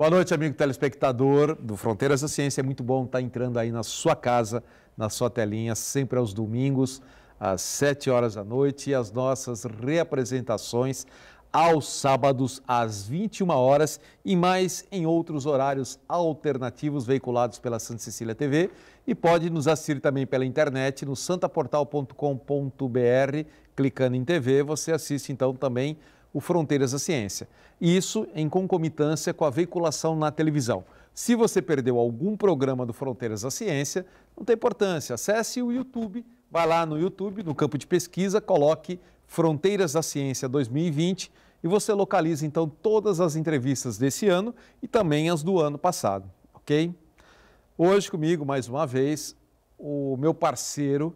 Boa noite, amigo telespectador do Fronteiras da Ciência. É muito bom estar tá entrando aí na sua casa, na sua telinha, sempre aos domingos, às 7 horas da noite, e as nossas reapresentações aos sábados, às 21 horas, e mais em outros horários alternativos veiculados pela Santa Cecília TV. E pode nos assistir também pela internet no santaportal.com.br. Clicando em TV, você assiste então também o Fronteiras da Ciência. Isso em concomitância com a veiculação na televisão. Se você perdeu algum programa do Fronteiras da Ciência, não tem importância. Acesse o YouTube, vai lá no YouTube, no campo de pesquisa, coloque Fronteiras da Ciência 2020 e você localiza então todas as entrevistas desse ano e também as do ano passado, ok? Hoje comigo, mais uma vez, o meu parceiro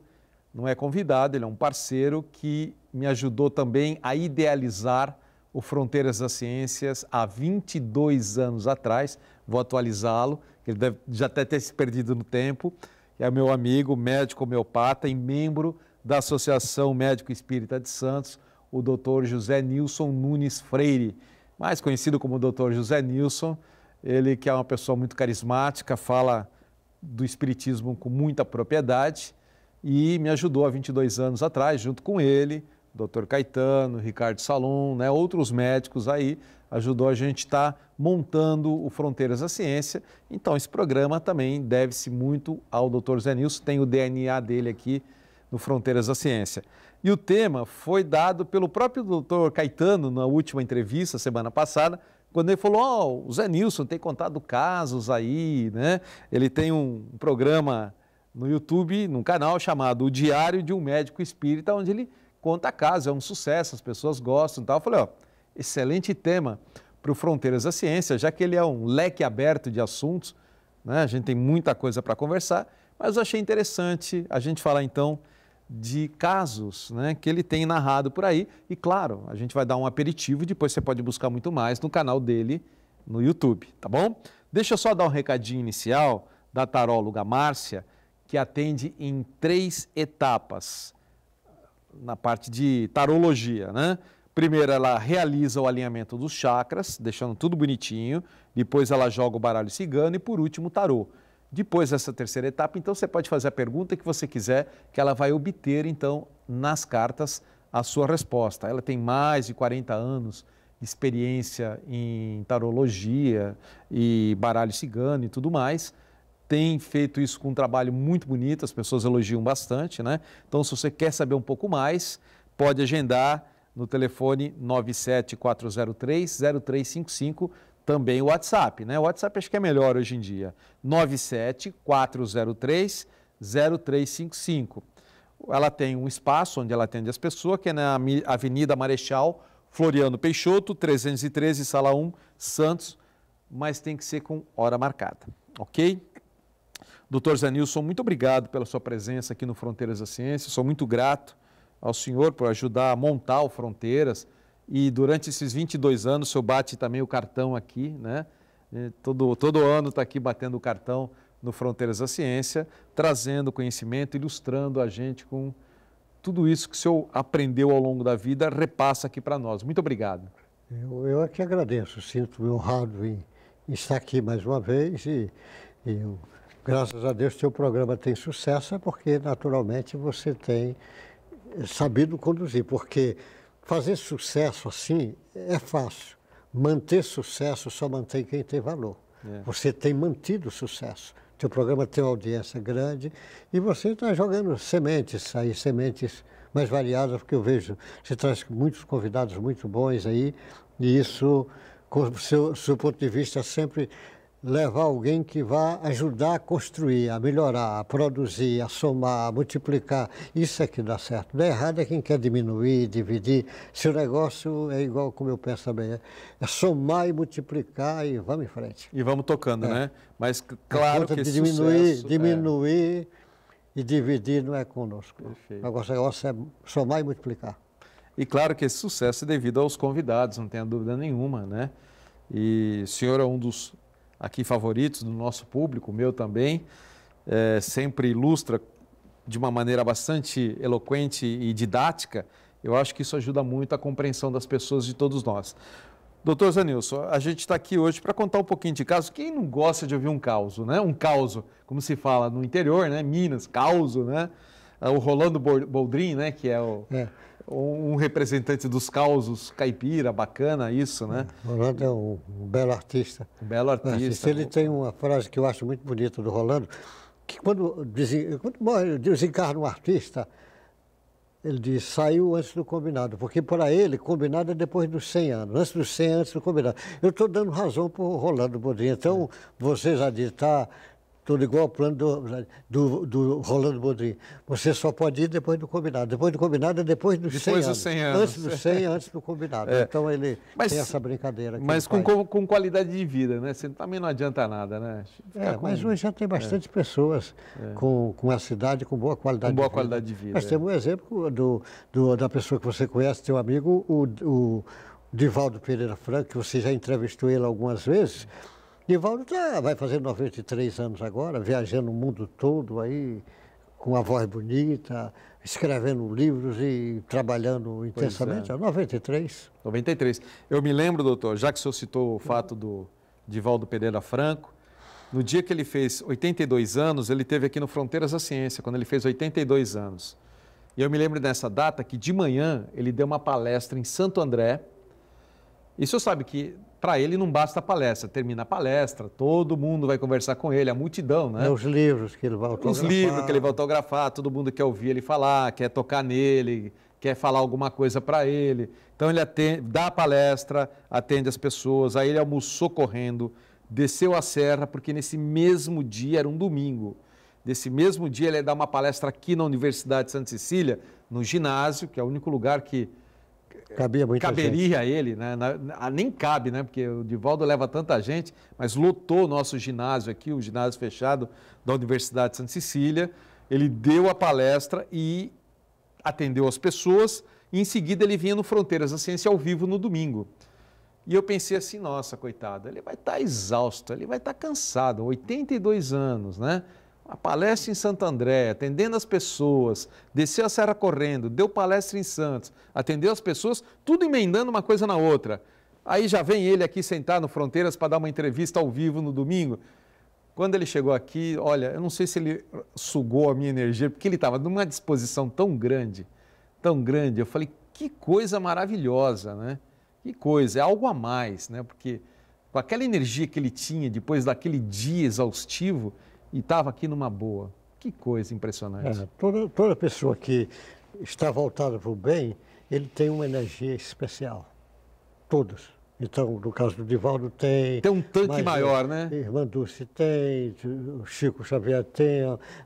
não é convidado, ele é um parceiro que me ajudou também a idealizar o Fronteiras das Ciências há 22 anos atrás. Vou atualizá-lo, ele deve já até ter se perdido no tempo. É meu amigo, médico homeopata e membro da Associação Médico Espírita de Santos, o Dr. José Nilson Nunes Freire, mais conhecido como Dr. José Nilson. Ele que é uma pessoa muito carismática, fala do espiritismo com muita propriedade e me ajudou há 22 anos atrás, junto com ele, Dr. Caetano, Ricardo Salum, né, outros médicos aí, ajudou a gente a tá estar montando o Fronteiras da Ciência. Então, esse programa também deve-se muito ao Dr. Zé Nilson, tem o DNA dele aqui no Fronteiras da Ciência. E o tema foi dado pelo próprio Dr. Caetano na última entrevista, semana passada, quando ele falou: Ó, oh, o Zé Nilson tem contado casos aí, né? Ele tem um programa no YouTube, num canal chamado O Diário de um Médico Espírita, onde ele conta casos, é um sucesso, as pessoas gostam e tal. Eu falei, ó, excelente tema para o Fronteiras da Ciência, já que ele é um leque aberto de assuntos, né? a gente tem muita coisa para conversar, mas eu achei interessante a gente falar então de casos né, que ele tem narrado por aí. E claro, a gente vai dar um aperitivo, depois você pode buscar muito mais no canal dele no YouTube, tá bom? Deixa eu só dar um recadinho inicial da taróloga Márcia, que atende em três etapas na parte de tarologia, né? Primeiro, ela realiza o alinhamento dos chakras, deixando tudo bonitinho. Depois, ela joga o baralho cigano e, por último, o tarô. Depois dessa terceira etapa, então, você pode fazer a pergunta que você quiser, que ela vai obter, então, nas cartas, a sua resposta. Ela tem mais de 40 anos de experiência em tarologia e baralho cigano e tudo mais tem feito isso com um trabalho muito bonito, as pessoas elogiam bastante, né? Então, se você quer saber um pouco mais, pode agendar no telefone 97403-0355, também o WhatsApp, né? O WhatsApp acho que é melhor hoje em dia, 97403-0355. Ela tem um espaço onde ela atende as pessoas, que é na Avenida Marechal Floriano Peixoto, 313, Sala 1, Santos, mas tem que ser com hora marcada, ok? Doutor Zanilson, muito obrigado pela sua presença aqui no Fronteiras da Ciência. Sou muito grato ao senhor por ajudar a montar o Fronteiras. E durante esses 22 anos, o senhor bate também o cartão aqui, né? Todo, todo ano está aqui batendo o cartão no Fronteiras da Ciência, trazendo conhecimento, ilustrando a gente com tudo isso que o senhor aprendeu ao longo da vida, repassa aqui para nós. Muito obrigado. Eu, eu é que agradeço, sinto-me honrado em, em, estar aqui mais uma vez e, e eu graças a Deus, seu programa tem sucesso, é porque naturalmente você tem sabido conduzir, porque fazer sucesso assim é fácil. Manter sucesso só mantém quem tem valor. É. Você tem mantido sucesso. Seu programa tem uma audiência grande e você está jogando sementes aí, sementes mais variadas, porque eu vejo, você traz muitos convidados muito bons aí, e isso, com o seu, seu ponto de vista, sempre levar alguém que vá ajudar a construir, a melhorar, a produzir, a somar, a multiplicar. Isso é que dá certo. Dá errado é quem quer diminuir, dividir. Se o negócio é igual como eu penso também, é, é somar e multiplicar e vamos em frente. E vamos tocando, é. né? Mas claro que de diminuir, sucesso, diminuir é... e dividir não é conosco. Perfeito. O negócio, o negócio é somar e multiplicar. E claro que esse sucesso é devido aos convidados, não tenha dúvida nenhuma, né? E o senhor é um dos aqui favoritos do nosso público, meu também. É, sempre ilustra de uma maneira bastante eloquente e didática. Eu acho que isso ajuda muito a compreensão das pessoas de todos nós. Doutor Zanilson, a gente está aqui hoje para contar um pouquinho de caso. Quem não gosta de ouvir um caos, né? Um caos, como se fala no interior, né? Minas, caos, né? Ah, o Rolando Boldrin, né? Que é o, é um representante dos causos caipira, bacana isso, né? É, Rolando é um, um belo artista. Um belo é, artista. Ele tem uma frase que eu acho muito bonita do Rolando, que quando, quando morre, desencarna um artista, ele diz, saiu antes do combinado, porque para ele, combinado é depois dos 100 anos, antes dos 100, antes do combinado. Eu estou dando razão para o Rolando Bodrinho, então é. você já está tudo igual ao plano do, do, do Rolando Bodrim. Você só pode ir depois do combinado. Depois do combinado é depois dos depois 100, dos 100 anos. anos. Antes dos 100, antes do combinado. É. Então ele mas, tem essa brincadeira. Mas com, com, com, qualidade de vida, né? Você também não adianta nada, né? é, com... mas hoje já tem é. bastante é. pessoas com, com essa idade, com boa qualidade com boa de vida. qualidade de vida. Mas temos é. um exemplo do, do, da pessoa que você conhece, teu amigo, o, o Divaldo Pereira Franco, que você já entrevistou ele algumas vezes. É Divaldo já vai fazer 93 anos agora, viajando o mundo todo aí, com a voz bonita, escrevendo livros e trabalhando intensamente. é. 93. É 93. Eu me lembro, doutor, já que o senhor citou o fato do Divaldo Pereira Franco, no dia que ele fez 82 anos, ele teve aqui no Fronteiras da Ciência, quando ele fez 82 anos. E eu me lembro dessa data que de manhã ele deu uma palestra em Santo André. E o senhor sabe que para ele não basta a palestra, termina a palestra, todo mundo vai conversar com ele, a multidão, né? É os livros que ele vai autografar. Os livros que ele vai autografar, todo mundo quer ouvir ele falar, quer tocar nele, quer falar alguma coisa para ele. Então ele atende, dá a palestra, atende as pessoas, aí ele almoçou correndo, desceu a serra, porque nesse mesmo dia, era um domingo, nesse mesmo dia ele ia dar uma palestra aqui na Universidade de Santa Cecília, no ginásio, que é o único lugar que Cabia muita caberia gente. ele, né? Na, na, ah, nem cabe, né? Porque o Divaldo leva tanta gente, mas lotou o nosso ginásio aqui, o ginásio fechado da Universidade de Santa Cecília. Ele deu a palestra e atendeu as pessoas. E em seguida ele vinha no Fronteiras da Ciência ao vivo no domingo. E eu pensei assim, nossa, coitado, ele vai estar tá exausto, ele vai estar tá cansado, 82 anos, né? a palestra em Santo André, atendendo as pessoas, desceu a Serra correndo, deu palestra em Santos, atendeu as pessoas, tudo emendando uma coisa na outra. Aí já vem ele aqui sentar no Fronteiras para dar uma entrevista ao vivo no domingo. Quando ele chegou aqui, olha, eu não sei se ele sugou a minha energia, porque ele estava numa disposição tão grande, tão grande. Eu falei, que coisa maravilhosa, né? Que coisa, é algo a mais, né? Porque com aquela energia que ele tinha depois daquele dia exaustivo, e estava aqui numa boa. Que coisa impressionante. É, toda, toda pessoa que está voltada para o bem, ele tem uma energia especial. Todos. Então, no caso do Divaldo, tem. Tem um tanque mas, maior, né? Eh, Irmã Dulce tem, o Chico Xavier tem,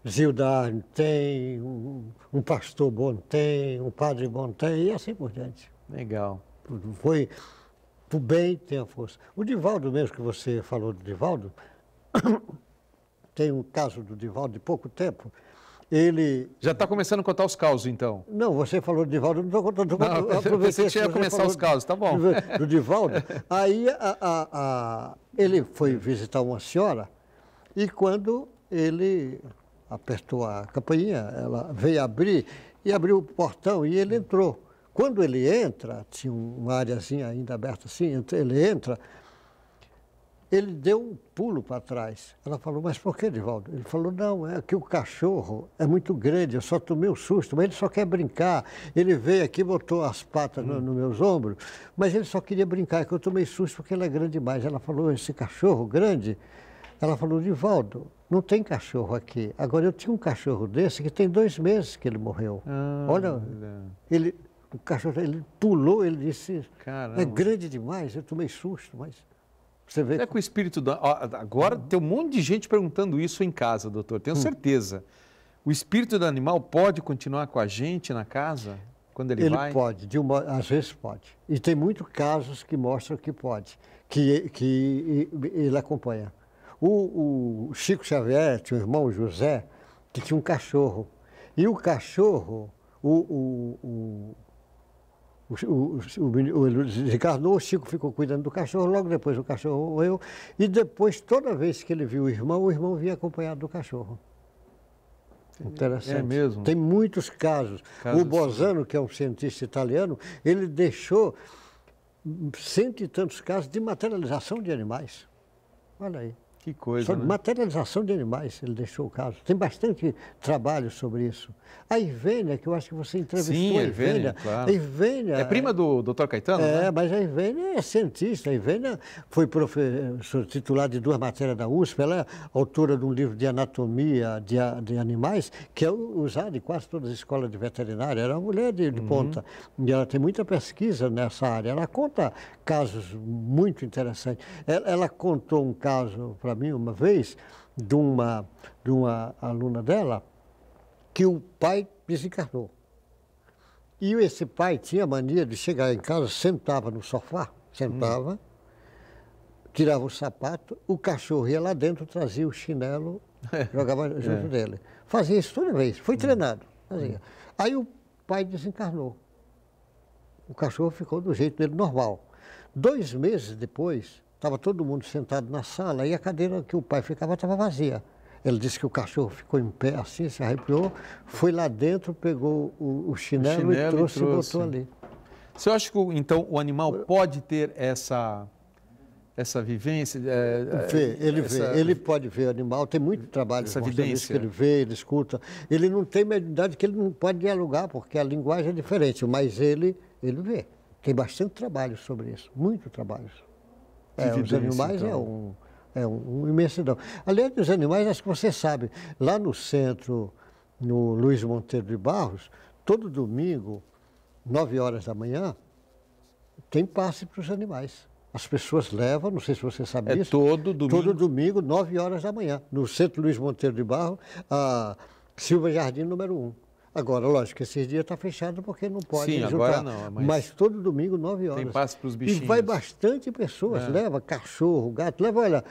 Zilda tem, um, um, pastor bom tem, um padre bom tem, e assim por diante. Legal. Foi. O bem tem a força. O Divaldo mesmo, que você falou do Divaldo, tem um caso do Divaldo de pouco tempo. Ele... Já está começando a contar os causos, então? Não, você falou do Divaldo, não estou contando. Não, eu pensei que você ia começar os causos, tá bom. Do, Divaldo. Aí a, a, a, ele foi visitar uma senhora e quando ele apertou a campainha, ela veio abrir e abriu o portão e ele entrou. Quando ele entra, tinha uma areazinha ainda aberta assim, ele entra, ele deu um pulo para trás. Ela falou, mas por que, Divaldo? Ele falou, não, é que o cachorro é muito grande, eu só tomei um susto, mas ele só quer brincar. Ele veio aqui, botou as patas hum. nos no meus ombros, mas ele só queria brincar, que eu tomei susto porque ele é grande demais. Ela falou, esse cachorro grande? Ela falou, Divaldo, não tem cachorro aqui. Agora, eu tinha um cachorro desse que tem dois meses que ele morreu. Ah, olha, olha, ele, o cachorro, ele pulou, ele disse, é Caramba. é grande demais, eu tomei susto, mas... Você vê. É com o espírito da. Agora uhum. tem um monte de gente perguntando isso em casa, doutor. Tenho hum. certeza. O espírito do animal pode continuar com a gente na casa quando ele, ele vai? Ele pode, de uma, às vezes pode. E tem muitos casos que mostram que pode, que, que ele acompanha. O, o Chico Xavier tinha um irmão, José, que tinha um cachorro. E o cachorro, o, o, o o, o, o, o desencarnou, o Chico ficou cuidando do cachorro, logo depois o cachorro morreu, e depois, toda vez que ele viu o irmão, o irmão vinha acompanhado do cachorro. Interessante. É mesmo. Tem muitos casos. casos o Bozano, que é um cientista italiano, ele deixou cento e tantos casos de materialização de animais. Olha aí. Que coisa. Sobre né? materialização de animais, ele deixou o caso. Tem bastante trabalho sobre isso. A Ivênia, que eu acho que você entrevistou Sim, a Ivênia. Ivênia, claro. a Ivênia é prima do Dr. Caetano? É, né? mas a Ivênia é cientista. A Ivênia foi professor titular de duas matérias da USP. Ela é autora de um livro de anatomia de, de animais, que é usado em quase todas as escolas de veterinária. Era uma mulher de, de uhum. ponta. E ela tem muita pesquisa nessa área. Ela conta casos muito interessantes. Ela, ela contou um caso para mim uma vez de uma, de uma aluna dela que o pai desencarnou. E esse pai tinha a mania de chegar em casa, sentava no sofá, sentava, hum. tirava o sapato, o cachorro ia lá dentro, trazia o chinelo, é. jogava é. junto é. dele. Fazia isso toda vez, foi hum. treinado. Fazia. Hum. Aí o pai desencarnou. O cachorro ficou do jeito dele normal. Dois meses depois, Estava todo mundo sentado na sala e a cadeira que o pai ficava estava vazia. Ele disse que o cachorro ficou em pé assim, se arrepiou, foi lá dentro, pegou o, o, chinelo, o chinelo, e trouxe e trouxe. botou ali. Você acha que, então, o animal pode ter essa, essa vivência? É, é vê, ele essa... vê, ele pode ver o animal, tem muito trabalho essa vivência. que ele vê, ele escuta. Ele não tem mediunidade que ele não pode dialogar, porque a linguagem é diferente, mas ele, ele vê. Tem bastante trabalho sobre isso, muito trabalho sobre é, os animais é então. é um, é um, imensidão. além dos animais, acho que você sabe, lá no centro, no Luiz Monteiro de Barros, todo domingo, 9 horas da manhã, tem passe para os animais. As pessoas levam, não sei se você sabe é isso. Todo domingo. Todo domingo, 9 horas da manhã, no centro Luiz Monteiro de Barros, a Silva Jardim número 1. Agora, lógico, esses dias está fechado porque não pode Sim, juntar. Agora não, mas... mas todo domingo, 9 horas. Tem passe para os bichinhos. E vai bastante pessoas, é. leva cachorro, gato, leva, olha,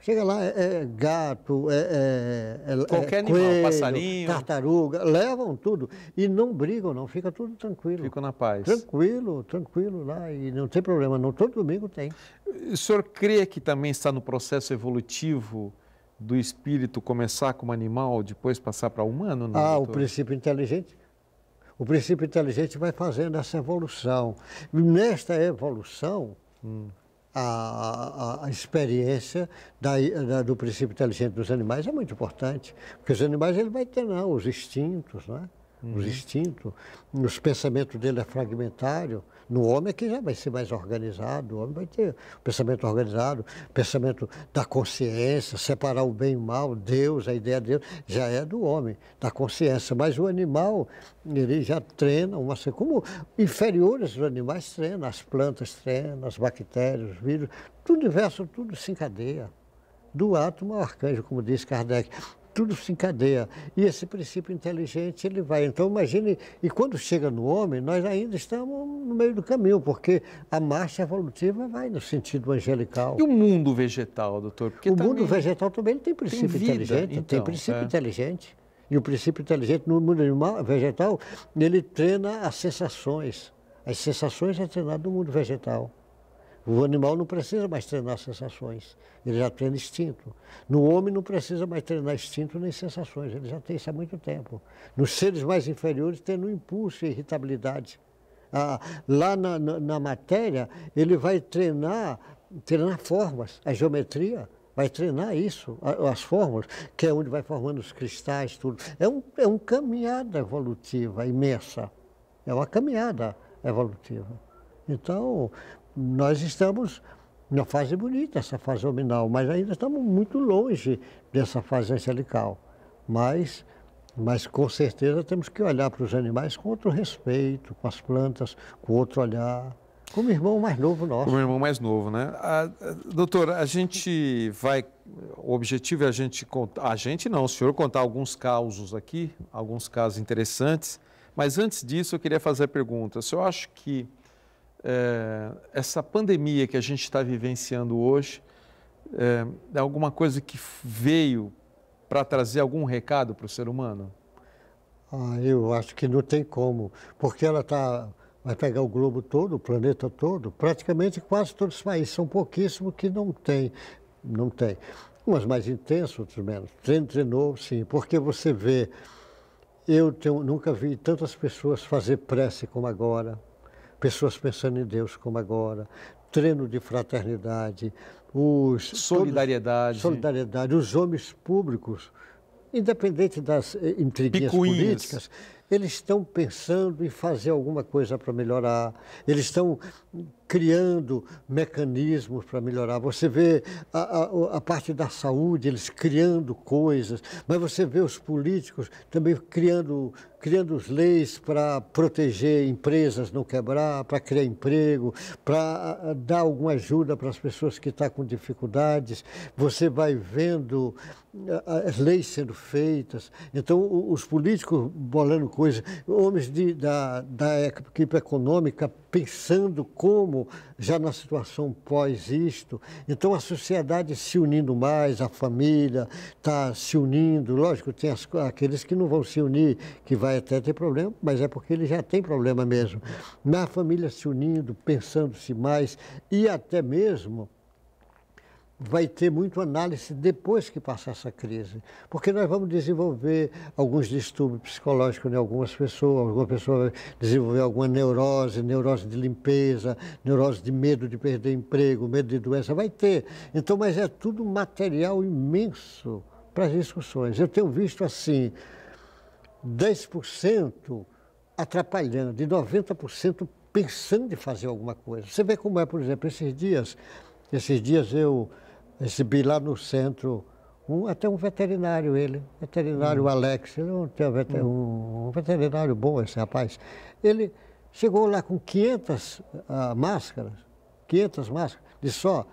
Chega lá, é, é gato, é é, é, é, qualquer animal, passarinho, tartaruga, levam tudo e não brigam, não, fica tudo tranquilo. fica na paz. Tranquilo, tranquilo lá e não tem problema, não. Todo domingo tem. O senhor crê que também está no processo evolutivo do espírito começar como animal, depois passar para humano? Não, ah, doutor? o princípio inteligente. O princípio inteligente vai fazendo essa evolução. Nesta evolução, hum. a, a, a, experiência da, da, do princípio inteligente dos animais é muito importante, porque os animais ele vai ter não, né, os instintos, né? Uhum. Os instintos, os pensamentos dele é fragmentário, no homem é que já é, vai ser mais organizado, o homem vai ter pensamento organizado, pensamento da consciência, separar o bem e o mal, Deus, a ideia de Deus, já é do homem, da consciência. Mas o animal, ele já treina uma como inferiores os animais treinam, as plantas treinam, as bactérias, os vírus, tudo diverso, tudo se encadeia. Do átomo ao arcanjo, como diz Kardec tudo se encadeia. E esse princípio inteligente, ele vai. Então, imagine, e quando chega no homem, nós ainda estamos no meio do caminho, porque a marcha evolutiva vai no sentido angelical. E o mundo vegetal, doutor? Porque o também... mundo vegetal também tem princípio tem vida, inteligente, então, tem princípio é. inteligente. E o princípio inteligente no mundo animal, vegetal, ele treina as sensações. As sensações é treinado no mundo vegetal. O animal não precisa mais treinar sensações, ele já treina instinto. No homem não precisa mais treinar instinto nem sensações, ele já tem isso há muito tempo. Nos seres mais inferiores tem um impulso e irritabilidade. Ah, lá na, na, na, matéria, ele vai treinar, treinar formas, a geometria, vai treinar isso, as formas, que é onde vai formando os cristais, tudo. É, um, é uma caminhada evolutiva imensa, é uma caminhada evolutiva. Então, nós estamos na fase bonita, essa fase nominal, mas ainda estamos muito longe dessa fase angelical. Mas, mas com certeza temos que olhar para os animais com outro respeito, com as plantas, com outro olhar. Como irmão mais novo nosso. Como irmão mais novo, né? A, a, doutor, a gente vai. O objetivo é a gente contar. A gente não, o senhor contar alguns casos aqui, alguns casos interessantes. Mas antes disso, eu queria fazer a pergunta. O senhor acha que é, essa pandemia que a gente está vivenciando hoje é, é, alguma coisa que veio para trazer algum recado para o ser humano? Ah, eu acho que não tem como, porque ela tá, vai pegar o globo todo, o planeta todo, praticamente quase todos os países, são pouquíssimos que não tem, não tem. Umas mais intensas, outras menos. novo, sim, porque você vê, eu tenho, nunca vi tantas pessoas fazer prece como agora, pessoas pensando em Deus como agora, treino de fraternidade, os solidariedade, todos, solidariedade, os homens públicos, independente das eh, intriguinhas Picuinhas. políticas, eles estão pensando em fazer alguma coisa para melhorar. Eles estão criando mecanismos para melhorar. Você vê a, a, a, parte da saúde, eles criando coisas, mas você vê os políticos também criando, criando leis para proteger empresas não quebrar, para criar emprego, para dar alguma ajuda para as pessoas que estão tá com dificuldades. Você vai vendo as leis sendo feitas. Então, os políticos bolando coisas, homens de, da, da equipe econômica pensando como como já na situação pós isto. Então, a sociedade se unindo mais, a família está se unindo. Lógico, tem as, aqueles que não vão se unir, que vai até ter problema, mas é porque ele já tem problema mesmo. Na família se unindo, pensando-se mais e até mesmo vai ter muito análise depois que passar essa crise, porque nós vamos desenvolver alguns distúrbios psicológicos em algumas pessoas, alguma pessoa vai desenvolver alguma neurose, neurose de limpeza, neurose de medo de perder emprego, medo de doença, vai ter. Então, mas é tudo material imenso para as discussões. Eu tenho visto assim, 10% atrapalhando de 90% pensando em fazer alguma coisa. Você vê como é, por exemplo, esses dias, esses dias eu Recebi lá no centro um, até um veterinário, ele, veterinário hum. Alex, ele é hum. um, um, veterinário bom, esse rapaz. Ele chegou lá com 500 uh, ah, máscaras, 500 máscaras, de só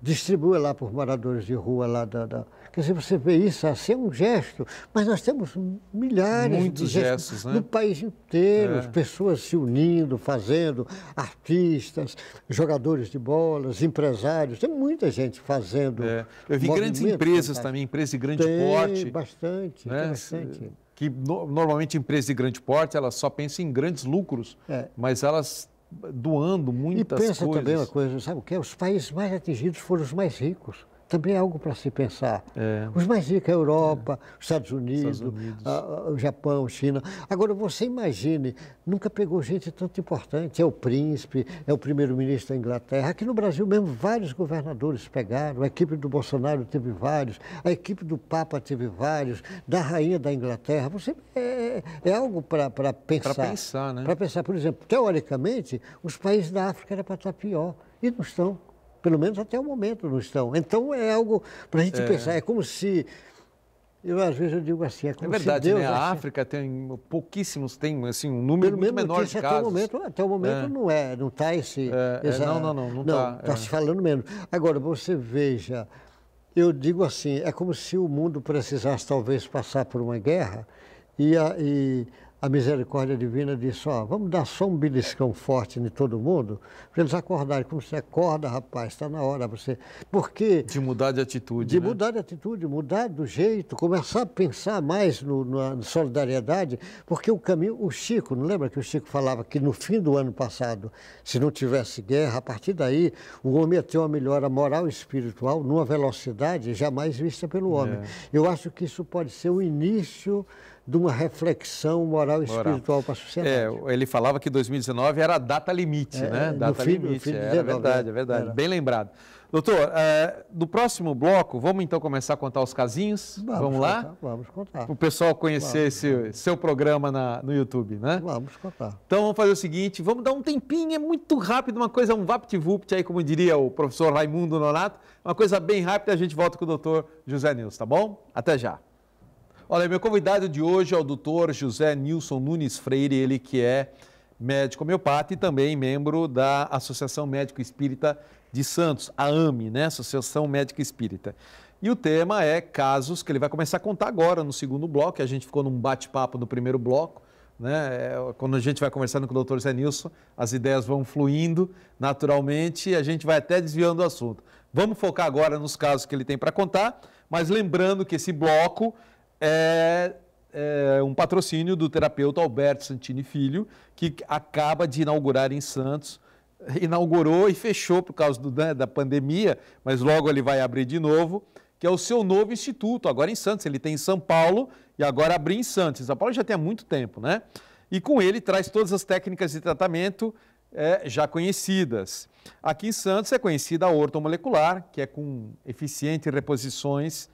distribuiu lá por moradores de rua lá da, da Quer dizer, você vê isso assim, é um gesto, mas nós temos milhares Muitos de gestos, gestos né? no país inteiro, é. pessoas se unindo, fazendo, artistas, jogadores de bolas, empresários, tem muita gente fazendo. É. Eu vi grandes empresas também, empresas de grande tem porte. Bastante, né? bastante. Que no, normalmente empresas de grande porte, elas só pensam em grandes lucros, é. mas elas doando muitas coisas. E pensa coisas. também uma coisa, sabe o que? É? Os países mais atingidos foram os mais ricos também é algo para se pensar. É. Os mais ricos, a Europa, é. os Estados Unidos, Estados Unidos. A, a, o Japão, China. Agora, você imagine, nunca pegou gente tanto importante. É o príncipe, é o primeiro-ministro da Inglaterra. Aqui no Brasil mesmo, vários governadores pegaram. A equipe do Bolsonaro teve vários, a equipe do Papa teve vários, da rainha da Inglaterra. Você é, é algo para pensar. Para pensar, né? Para pensar. Por exemplo, teoricamente, os países da África era para estar pior. E não estão. Pelo menos até o momento não estão. Então é algo para a gente é. pensar, é como se. Eu às vezes eu digo assim, é, é como é verdade, se Deus, né? A assim África tem pouquíssimos tem assim, um número muito menor de casos. Até o momento, até o momento é. não é, não está esse, é, é, não, não, não, não está. Está se falando menos. Agora, você veja, eu digo assim, é como se o mundo precisasse talvez passar por uma guerra e, a, e a misericórdia divina disse, ó, vamos dar só um beliscão forte em todo mundo, para eles acordarem. Como você acorda, rapaz, está na hora você. Porque. De mudar de atitude. De né? mudar de atitude, mudar do jeito, começar a pensar mais no, na solidariedade, porque o caminho, o Chico, não lembra que o Chico falava que no fim do ano passado, se não tivesse guerra, a partir daí o homem ia ter uma melhora moral e espiritual numa velocidade jamais vista pelo homem. É. Eu acho que isso pode ser o início de uma reflexão moral e espiritual para a sociedade. É, ele falava que 2019 era a data limite, é, né? Data fim, limite, é, é verdade, né? é verdade, era. bem lembrado. Doutor, é, eh, do próximo bloco, vamos então começar a contar os casinhos? Vamos, vamos lá? Contar, vamos contar. Para o pessoal conhecer vamos, esse, vamos. seu programa na, no YouTube, né? Vamos contar. Então vamos fazer o seguinte, vamos dar um tempinho, é muito rápido, uma coisa, um vapt-vupt aí, como diria o professor Raimundo Nonato, uma coisa bem rápida, a gente volta com o doutor José Nilson, tá bom? Até já. Olha, meu convidado de hoje é o doutor José Nilson Nunes Freire, ele que é médico homeopata e também membro da Associação Médico Espírita de Santos, a AME, né? Associação Médica Espírita. E o tema é casos que ele vai começar a contar agora no segundo bloco. A gente ficou num bate-papo no primeiro bloco. Né? É, quando a gente vai conversando com o doutor Zé Nilson, as ideias vão fluindo naturalmente e a gente vai até desviando o assunto. Vamos focar agora nos casos que ele tem para contar, mas lembrando que esse bloco é, é um patrocínio do terapeuta Alberto Santini Filho, que acaba de inaugurar em Santos inaugurou e fechou por causa do, né, da pandemia, mas logo ele vai abrir de novo, que é o seu novo instituto, agora em Santos. Ele tem em São Paulo e agora abrir em Santos. Em São Paulo já tem há muito tempo, né? E com ele traz todas as técnicas de tratamento é, já conhecidas. Aqui em Santos é conhecida a ortomolecular, que é com eficiente reposições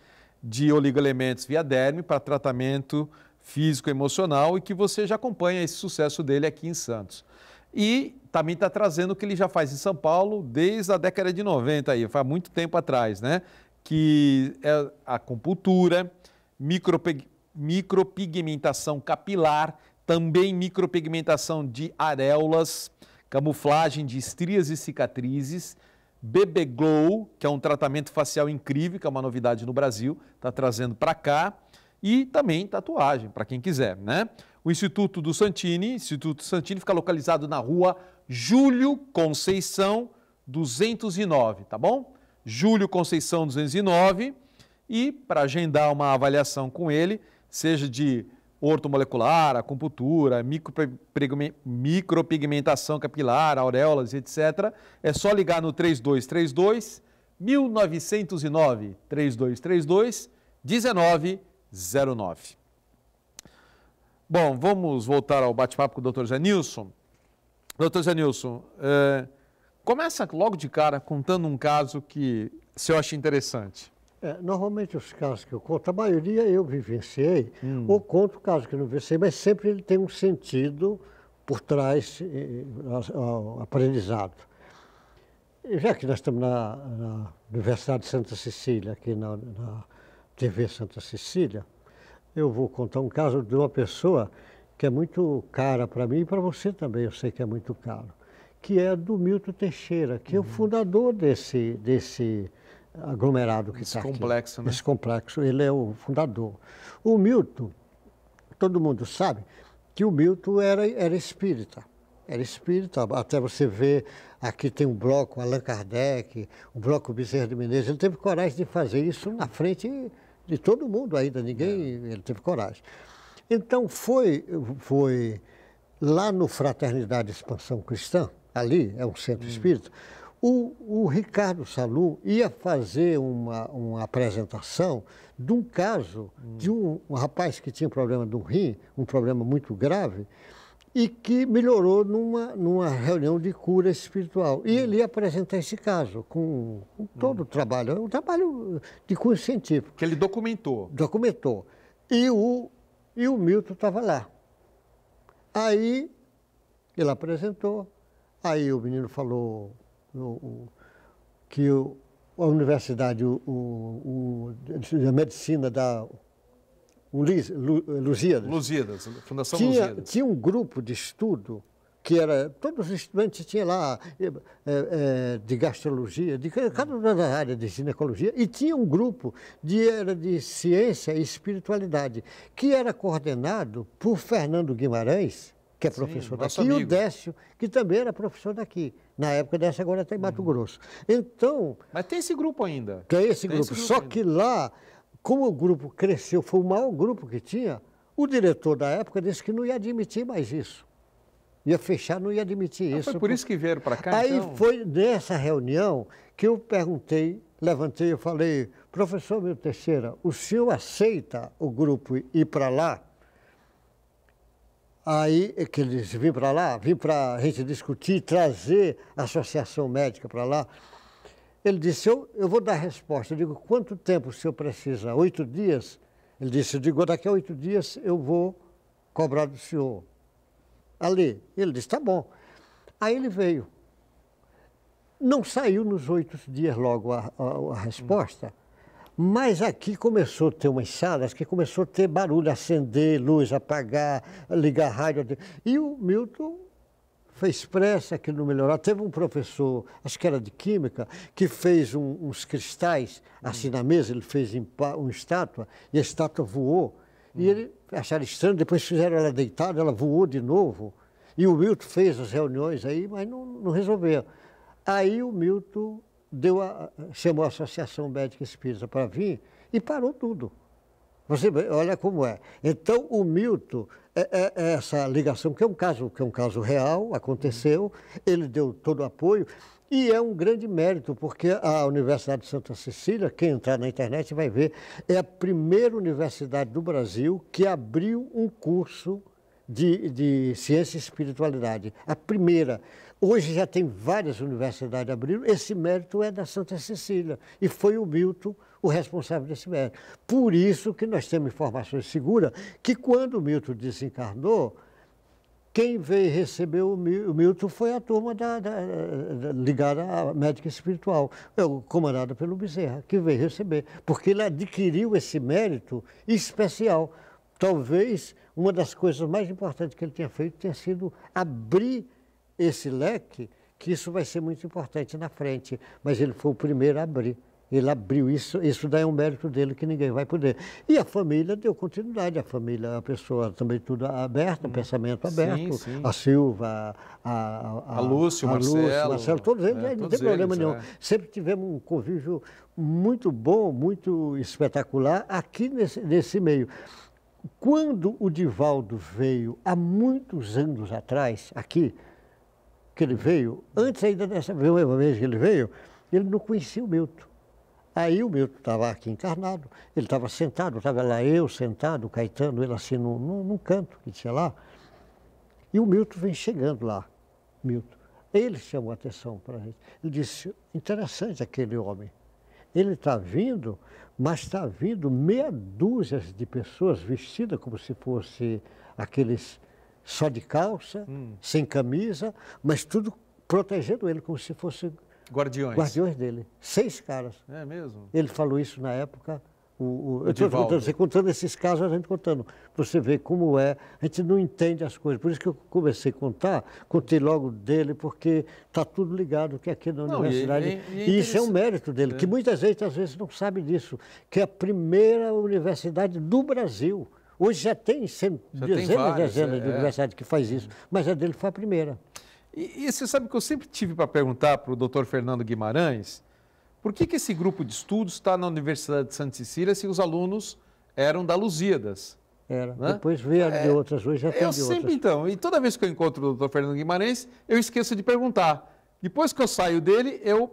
de oligoelementos via derme para tratamento físico emocional e que você já acompanha esse sucesso dele aqui em Santos. E também está trazendo o que ele já faz em São Paulo desde a década de 90 aí, faz muito tempo atrás, né? Que é a compultura, micropig... micropigmentação capilar, também micropigmentação de areolas, camuflagem de estrias e cicatrizes, BB Glow, que é um tratamento facial incrível, que é uma novidade no Brasil, está trazendo para cá. E também tatuagem, para quem quiser, né? O Instituto do Santini, Instituto Santini fica localizado na rua Júlio Conceição 209, tá bom? Júlio Conceição 209. E para agendar uma avaliação com ele, seja de ortomolecular, acupuntura, micropigmentação capilar, auréolas, etc. É só ligar no 3232 1909 3232 1909. Bom, vamos voltar ao bate-papo com o Dr. Janilson. Dr. Janilson, é, começa logo de cara contando um caso que se eu acho interessante. É, normalmente os casos que eu conto, a maioria eu vivenciei, hum. ou conto casos que eu não vivenciei, mas sempre ele tem um sentido por trás aprendizado. E já que nós estamos na, na, Universidade de Santa Cecília, aqui na, na TV Santa Cecília, eu vou contar um caso de uma pessoa que é muito cara para mim e para você também, eu sei que é muito caro, que é do Milton Teixeira, que uhum. é o uhum. fundador desse, desse aglomerado que está aqui. complexo, né? Esse complexo, ele é o fundador. O Milton, todo mundo sabe que o Milton era, era espírita. Era espírita, até você vê, aqui tem um bloco Allan Kardec, um bloco Bezerra de Menezes. Ele teve coragem de fazer isso na frente de todo mundo ainda, ninguém, é. ele teve coragem. Então foi, foi lá no Fraternidade Expansão Cristã, ali é um centro hum. espírita, o, o, Ricardo Salu ia fazer uma, uma apresentação de um caso hum. de um, um, rapaz que tinha problema do rim, um problema muito grave, e que melhorou numa, numa reunião de cura espiritual. E hum. ele ia apresentar esse caso com, com todo hum. o trabalho, é um trabalho de cunho científico. Que ele documentou. Documentou. E o, e o Milton estava lá. Aí ele apresentou, aí o menino falou o, que a universidade, o, o, a medicina da Lusíadas, Lusíadas, Fundação tinha, Lusíadas. Tinha um grupo de estudo que era, todos os estudantes tinham lá é, é, de gastrologia, de cada área de ginecologia, e tinha um grupo de, era de ciência e espiritualidade, que era coordenado por Fernando Guimarães, que é professor Sim, daqui, e o Décio, que também era professor daqui na época dessa agora está em Mato uhum. Grosso. Então. Mas tem esse grupo ainda. Tem esse, tem grupo. esse grupo. Só ainda. que lá, como o grupo cresceu, foi o maior grupo que tinha, o diretor da época disse que não ia admitir mais isso. Ia fechar, não ia admitir ah, isso. Foi por isso que vieram para cá, Aí então? foi nessa reunião que eu perguntei, levantei e falei, professor meu Teixeira, o senhor aceita o grupo ir para lá? Aí é que eles vim para lá, vim para a gente discutir, trazer a associação médica para lá. Ele disse, eu, eu vou dar a resposta. Eu digo, quanto tempo o senhor precisa? Oito dias? Ele disse, eu digo, daqui a oito dias eu vou cobrar do senhor. Ali. Ele disse, tá bom. Aí ele veio. Não saiu nos oito dias logo a, a, a resposta. Mas aqui começou a ter umas salas que começou a ter barulho, acender luz, apagar, ligar rádio. E o Milton fez pressa que não melhorar. Teve um professor, acho que era de química, que fez um, uns cristais assim na mesa, ele fez uma estátua e a estátua voou. E hum. ele acharam estranho, depois fizeram ela deitada, ela voou de novo. E o Milton fez as reuniões aí, mas não, não resolveu. Aí o Milton deu a, chamou a Associação Médica Espírita para vir e parou tudo. Você olha como é. Então o Milton, é, é, é, essa ligação, que é um caso, que é um caso real, aconteceu, ele deu todo o apoio. E é um grande mérito, porque a Universidade de Santa Cecília, quem entrar na internet vai ver, é a primeira universidade do Brasil que abriu um curso de, de ciência e espiritualidade. A primeira. Hoje já tem várias universidades abrindo, esse mérito é da Santa Cecília e foi o Milton o responsável desse mérito. Por isso que nós temos informações seguras que quando o Milton desencarnou, quem veio receber o Milton foi a turma da, da, da, ligada à médica espiritual, é comandada pelo Bezerra, que veio receber, porque ele adquiriu esse mérito especial. Talvez uma das coisas mais importantes que ele tenha feito tenha sido abrir esse leque, que isso vai ser muito importante na frente. Mas ele foi o primeiro a abrir. Ele abriu isso, isso daí é um mérito dele que ninguém vai poder. E a família deu continuidade, a família, a pessoa também tudo aberta, hum, pensamento aberto. Sim, sim. A Silva, a, a, a, Lúcio, a Marcelo, Lúcio, Marcelo, todos eles, é, né? não tem problema eles, nenhum. É. Sempre tivemos um convívio muito bom, muito espetacular aqui nesse, nesse meio. Quando o Divaldo veio, há muitos anos atrás, aqui, que ele veio, antes ainda dessa mesma vez que ele veio, ele não conhecia o Milton. Aí o Milton estava aqui encarnado, ele estava sentado, estava lá eu sentado, Caetano, ele assim num, num, canto que tinha lá. E o Milton vem chegando lá, Milton. Ele chamou a atenção para a gente. Ele disse, interessante aquele homem. Ele está vindo, mas está vindo meia dúzia de pessoas vestidas como se fosse aqueles só de calça, hum. sem camisa, mas tudo protegendo ele, como se fosse guardiões, guardiões dele. Seis caras. É mesmo? Ele falou isso na época. O, o, eu estou contando, você contando esses casos, a gente contando. Você vê como é, a gente não entende as coisas. Por isso que eu comecei a contar, contei logo dele, porque está tudo ligado, que aqui na não, universidade. E, e, é e isso é um mérito dele, é. que muita gente às vezes não sabe disso, que é a primeira universidade do Brasil Hoje já tem cent... já dezenas tem várias, dezenas é, de universidades é. que faz isso, mas a dele foi a primeira. E, e você sabe que eu sempre tive para perguntar para o doutor Fernando Guimarães por que, que esse grupo de estudos está na Universidade de Santa Cecília se os alunos eram da Lusíadas? Era. Né? Depois veio é, de outras, hoje já tem de outras. Eu sempre, então, e toda vez que eu encontro o doutor Fernando Guimarães, eu esqueço de perguntar. Depois que eu saio dele, eu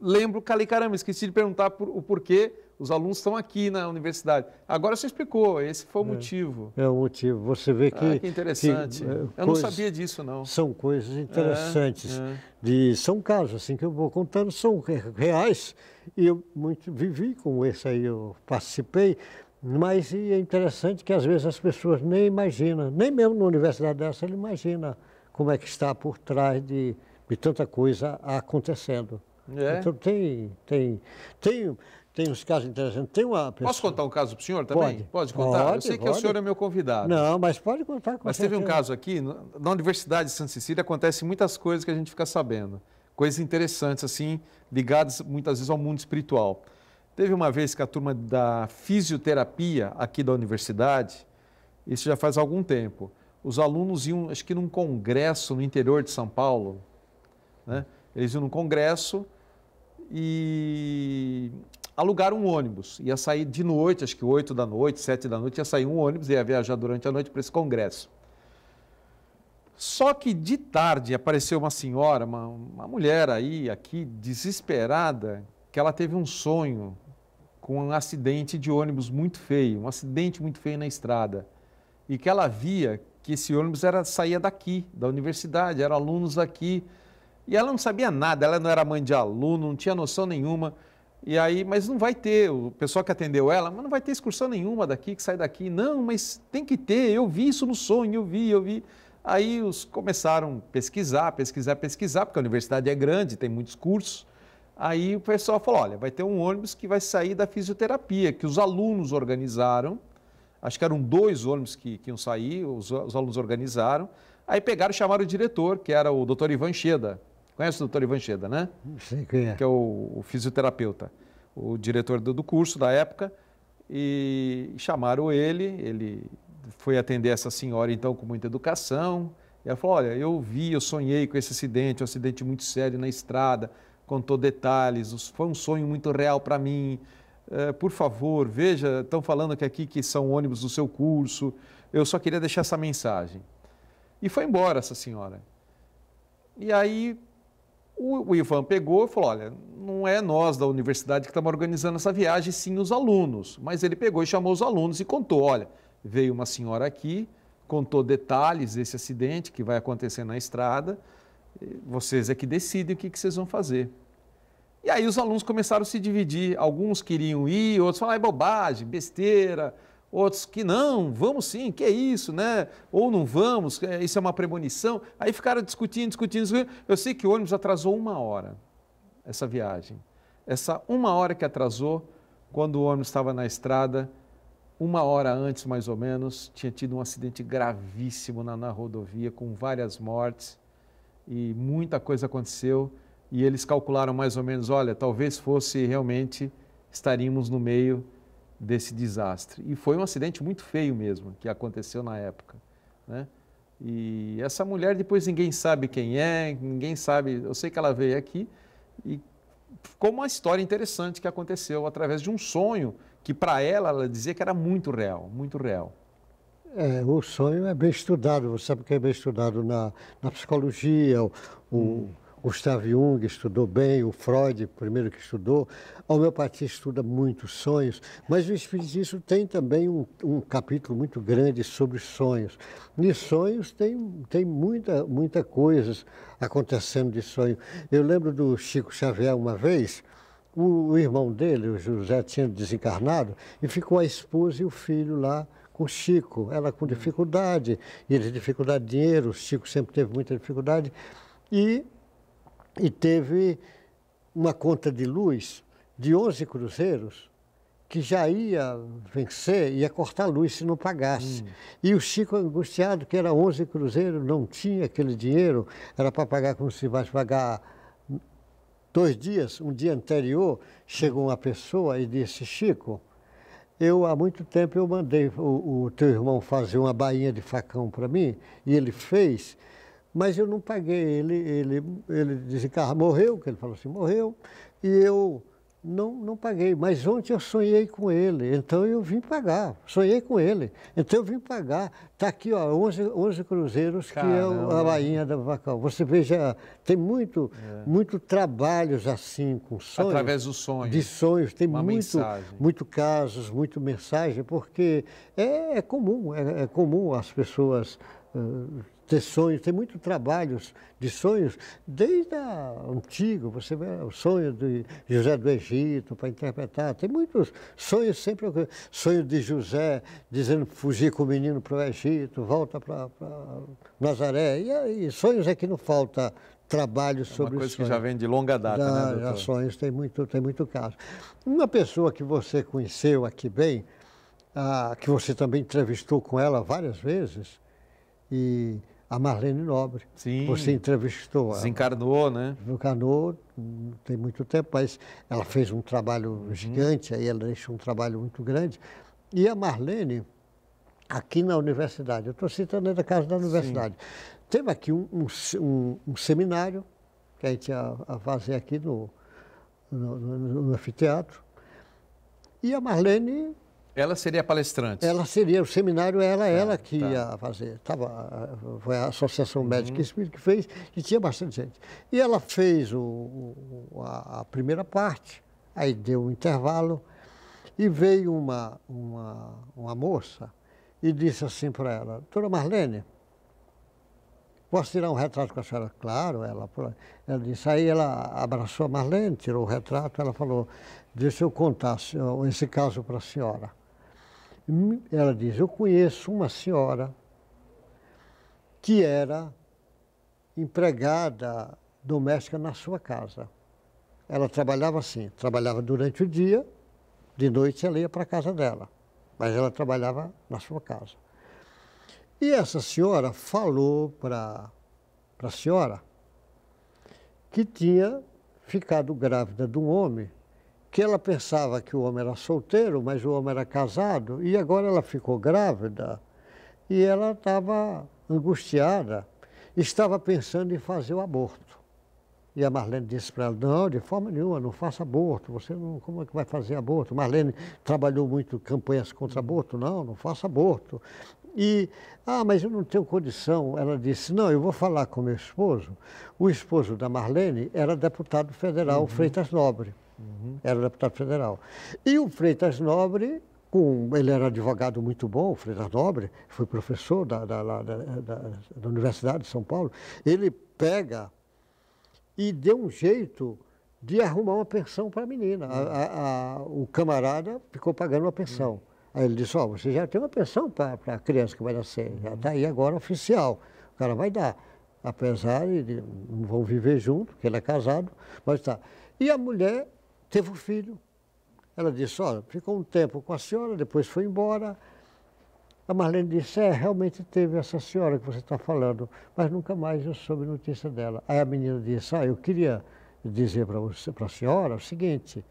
lembro, calei, caramba, esqueci de perguntar por, o porquê os alunos estão aqui na universidade. Agora você explicou, esse foi o é. motivo. É, o motivo. Você vê que. Ah, que interessante. Que, é, eu não sabia disso, não. São coisas interessantes. É, é, de, são casos assim que eu vou contando, são reais. E eu muito vivi com esse aí, eu participei. Mas é interessante que às vezes as pessoas nem imaginam, nem mesmo na universidade dessa ele imagina como é que está por trás de, de tanta coisa acontecendo. É? Então tem, tem, tem tem uns casos interessantes. Tem uma pessoa... Posso contar um caso para o senhor também? Pode, pode contar? Pode, eu sei pode. que o senhor é meu convidado. Não, mas pode contar com Mas teve um caso aqui, na Universidade de Santa Cecília, acontecem muitas coisas que a gente fica sabendo. Coisas interessantes, assim, ligadas muitas vezes ao mundo espiritual. Teve uma vez que a turma da fisioterapia aqui da universidade, isso já faz algum tempo, os alunos iam, acho que num congresso no interior de São Paulo, né? Eles iam num congresso e alugar um ônibus. Ia sair de noite, acho que 8 da noite, 7 da noite, ia sair um ônibus, e ia viajar durante a noite para esse congresso. Só que de tarde apareceu uma senhora, uma, uma mulher aí, aqui, desesperada, que ela teve um sonho com um acidente de ônibus muito feio, um acidente muito feio na estrada. E que ela via que esse ônibus era saía daqui, da universidade, eram alunos daqui. E ela não sabia nada, ela não era mãe de aluno, não tinha noção nenhuma. E aí, mas não vai ter, o pessoal que atendeu ela, mas não vai ter excursão nenhuma daqui, que sai daqui. Não, mas tem que ter, eu vi isso no sonho, eu vi, eu vi. Aí os começaram a pesquisar, pesquisar, pesquisar, porque a universidade é grande, tem muitos cursos. Aí o pessoal falou, olha, vai ter um ônibus que vai sair da fisioterapia, que os alunos organizaram. Acho que eram dois ônibus que, que iam sair, os, os alunos organizaram. Aí pegaram e chamaram o diretor, que era o doutor Ivan Cheda, Conhece o doutor Ivan Cheda, né? Não sei quem é. Que é o, o fisioterapeuta, o diretor do, do curso da época. E chamaram ele, ele foi atender essa senhora então com muita educação. E ela falou: Olha, eu vi, eu sonhei com esse acidente, um acidente muito sério na estrada, contou detalhes, foi um sonho muito real para mim. É, por favor, veja, estão falando que aqui que são ônibus do seu curso. Eu só queria deixar essa mensagem. E foi embora essa senhora. E aí o, Ivan pegou e falou: olha, não é nós da universidade que estamos organizando essa viagem, sim os alunos. Mas ele pegou e chamou os alunos e contou: olha, veio uma senhora aqui, contou detalhes desse acidente que vai acontecer na estrada, vocês é que decidem o que, que vocês vão fazer. E aí os alunos começaram a se dividir. Alguns queriam ir, outros falaram, ah, é bobagem, besteira, outros que não, vamos sim, que é isso, né? Ou não vamos, é, isso é uma premonição. Aí ficaram discutindo, discutindo, discutindo. Eu sei que o ônibus atrasou uma hora, essa viagem. Essa uma hora que atrasou, quando o ônibus estava na estrada, uma hora antes mais ou menos, tinha tido um acidente gravíssimo na, na rodovia, com várias mortes e muita coisa aconteceu. E eles calcularam mais ou menos: olha, talvez fosse realmente estaríamos no meio desse desastre. E foi um acidente muito feio mesmo que aconteceu na época. Né? E essa mulher depois ninguém sabe quem é, ninguém sabe. Eu sei que ela veio aqui e ficou uma história interessante que aconteceu através de um sonho que para ela ela dizia que era muito real, muito real. É, o sonho é bem estudado, você sabe que é bem estudado na, na psicologia, o, hum. Gustav Jung estudou bem, o Freud, primeiro que estudou, a homeopatia estuda muito sonhos, mas o Espiritismo tem também um, um, capítulo muito grande sobre sonhos. E sonhos tem, tem muita, muita coisa acontecendo de sonho. Eu lembro do Chico Xavier uma vez, o, o irmão dele, o José, tinha desencarnado e ficou a esposa e o filho lá com Chico, ela com hum. dificuldade, ele dificuldade de dinheiro, o Chico sempre teve muita dificuldade. E e teve uma conta de luz de 11 cruzeiros que já ia vencer, ia cortar a luz se não pagasse. Hum. E o Chico angustiado, que era 11 cruzeiros, não tinha aquele dinheiro, era para pagar como se vai pagar dois dias, um dia anterior, chegou uma pessoa e disse, Chico, eu há muito tempo eu mandei o, o teu irmão fazer uma bainha de facão para mim, e ele fez, mas eu não paguei. Ele, ele, ele disse, Carra, morreu, que ele falou assim, morreu, e eu não, não paguei. Mas ontem eu sonhei com ele, então eu vim pagar. Sonhei com ele, então eu vim pagar. Está aqui, ó, 11, 11 cruzeiros, Caramba. que é a bainha da Vacal. Você veja, tem muito, é. muito trabalhos assim, com sonhos. Através dos sonhos. De sonhos. Tem Uma muito, muito casos, muito mensagem, porque é, é comum, é, é comum as pessoas ter sonhos, tem muitos trabalhos de sonhos, desde antigo, você vê o sonho de José do Egito para interpretar, tem muitos sonhos sempre, sonho de José dizendo fugir com o menino para o Egito, volta para Nazaré, e, aí sonhos é que não falta trabalho é sobre uma coisa sonho. que já vem de longa data, da, né, doutor? Já sonhos tem muito, tem muito caso. Uma pessoa que você conheceu aqui bem, ah, que você também entrevistou com ela várias vezes, e a Marlene Nobre. Sim. Você entrevistou. Desencarnou, né? Desencarnou, não hum, tem muito tempo, mas ela fez um trabalho uhum. gigante, aí ela deixou um trabalho muito grande. E a Marlene, aqui na universidade, eu estou citando da casa da universidade, Sim. teve aqui um, um, um, seminário que a gente ia fazer aqui no, no, no, no anfiteatro. E a Marlene ela seria palestrante? Ela seria, o seminário era ela que tá. ia fazer. Tava, foi a Associação uhum. Médica uhum. Espírita que fez, e tinha bastante gente. E ela fez o, o, a, primeira parte, aí deu um intervalo, e veio uma, uma, uma moça e disse assim para ela, doutora Marlene, posso tirar um retrato com a senhora? Claro, ela, ela disse. Aí ela abraçou a Marlene, tirou o retrato, ela falou, deixa eu contar esse caso para a senhora. Ela diz: Eu conheço uma senhora que era empregada doméstica na sua casa. Ela trabalhava assim, trabalhava durante o dia, de noite ela ia para a casa dela, mas ela trabalhava na sua casa. E essa senhora falou para a senhora que tinha ficado grávida de um homem que ela pensava que o homem era solteiro, mas o homem era casado, e agora ela ficou grávida e ela estava angustiada, estava pensando em fazer o aborto. E a Marlene disse para ela, não, de forma nenhuma, não faça aborto, você não, como é que vai fazer aborto? Marlene trabalhou muito campanhas contra aborto, não, não faça aborto. E, ah, mas eu não tenho condição. Ela disse, não, eu vou falar com meu esposo. O esposo da Marlene era deputado federal, uhum. Freitas Nobre. Uhum. Era deputado federal. E o Freitas Nobre, com, ele era advogado muito bom, o Freitas Nobre, foi professor da, da, da, da Universidade de São Paulo. Ele pega e deu um jeito de arrumar uma pensão para a menina. Uhum. o camarada ficou pagando uma pensão. Uhum. Aí ele disse, ó, oh, você já tem uma pensão para a criança que vai nascer, já está uhum. aí agora oficial, o cara vai dar. Apesar de não vão viver junto, porque ele é casado, mas está. E a mulher teve um filho. Ela disse, olha, ficou um tempo com a senhora, depois foi embora. A Marlene disse, é, realmente teve essa senhora que você está falando, mas nunca mais eu soube notícia dela. Aí a menina disse, ah, eu queria dizer para a senhora o seguinte,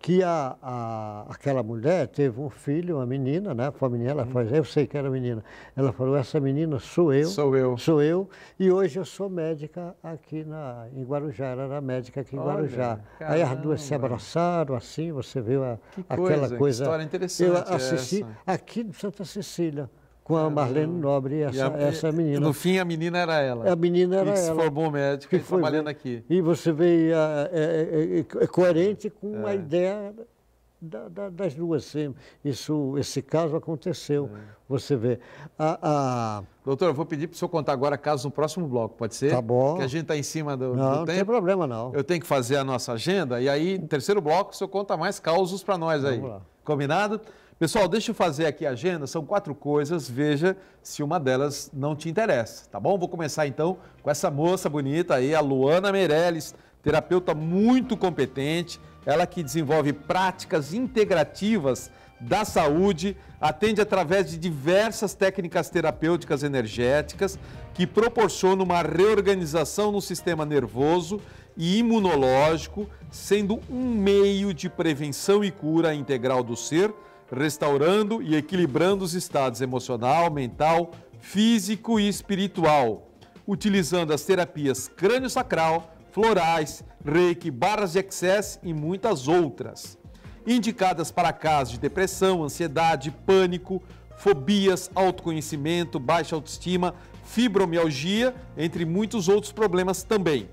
que a, a, aquela mulher teve um filho, uma menina, né? Foi menina, ela uhum. falou eu sei que era menina. Ela falou, essa menina sou eu. Sou eu. Sou eu. E hoje eu sou médica aqui na, em Guarujá. Ela era médica aqui em Olha, Guarujá. Caramba. Aí as duas se abraçaram, assim, você viu a, que aquela coisa. coisa. Que história interessante Eu é assisti essa. aqui em Santa Cecília com a Marlene Nobre, essa, a, essa menina. No fim, a menina era ela. A menina era que ela. Que se formou médica e trabalhando aqui. E você vê, é, é, é coerente com a ideia da, da, das duas. Sim. Isso, esse caso aconteceu, você vê. A, a... Doutor, eu vou pedir para o senhor contar agora casos no próximo bloco, pode ser? Tá bom. Que a gente está em cima do, não, do tempo. Não tem problema, não. Eu tenho que fazer a nossa agenda e aí, no terceiro bloco, o senhor conta mais causos para nós aí. Combinado? Pessoal, deixa eu fazer aqui a agenda, são quatro coisas, veja se uma delas não te interessa, tá bom? Vou começar então com essa moça bonita aí, a Luana Meirelles, terapeuta muito competente, ela que desenvolve práticas integrativas da saúde, atende através de diversas técnicas terapêuticas energéticas que proporcionam uma reorganização no sistema nervoso e imunológico, sendo um meio de prevenção e cura integral do ser restaurando e equilibrando os estados emocional, mental, físico e espiritual, utilizando as terapias crânio-sacral, florais, reiki, barras de excess e muitas outras. Indicadas para casos de depressão, ansiedade, pânico, fobias, autoconhecimento, baixa autoestima, fibromialgia, entre muitos outros problemas também.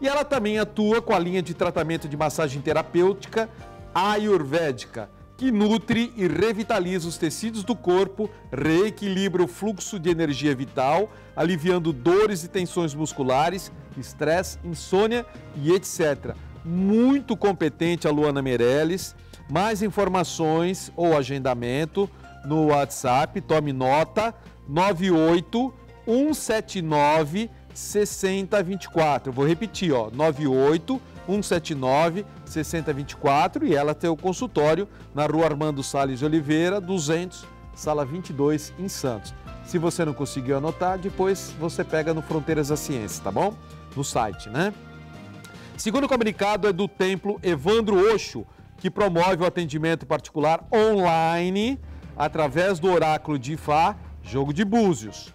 E ela também atua com a linha de tratamento de massagem terapêutica ayurvédica, que nutre e revitaliza os tecidos do corpo, reequilibra o fluxo de energia vital, aliviando dores e tensões musculares, estresse, insônia e etc. Muito competente a Luana Meirelles. Mais informações ou agendamento no WhatsApp, tome nota 98 179 6024. vou repetir, ó, 98 179 6024 e ela tem o consultório na Rua Armando Salles de Oliveira, 200, sala 22, em Santos. Se você não conseguiu anotar, depois você pega no Fronteiras da Ciência, tá bom? No site, né? Segundo comunicado é do Templo Evandro Oxo, que promove o atendimento particular online através do oráculo de Ifá, jogo de búzios.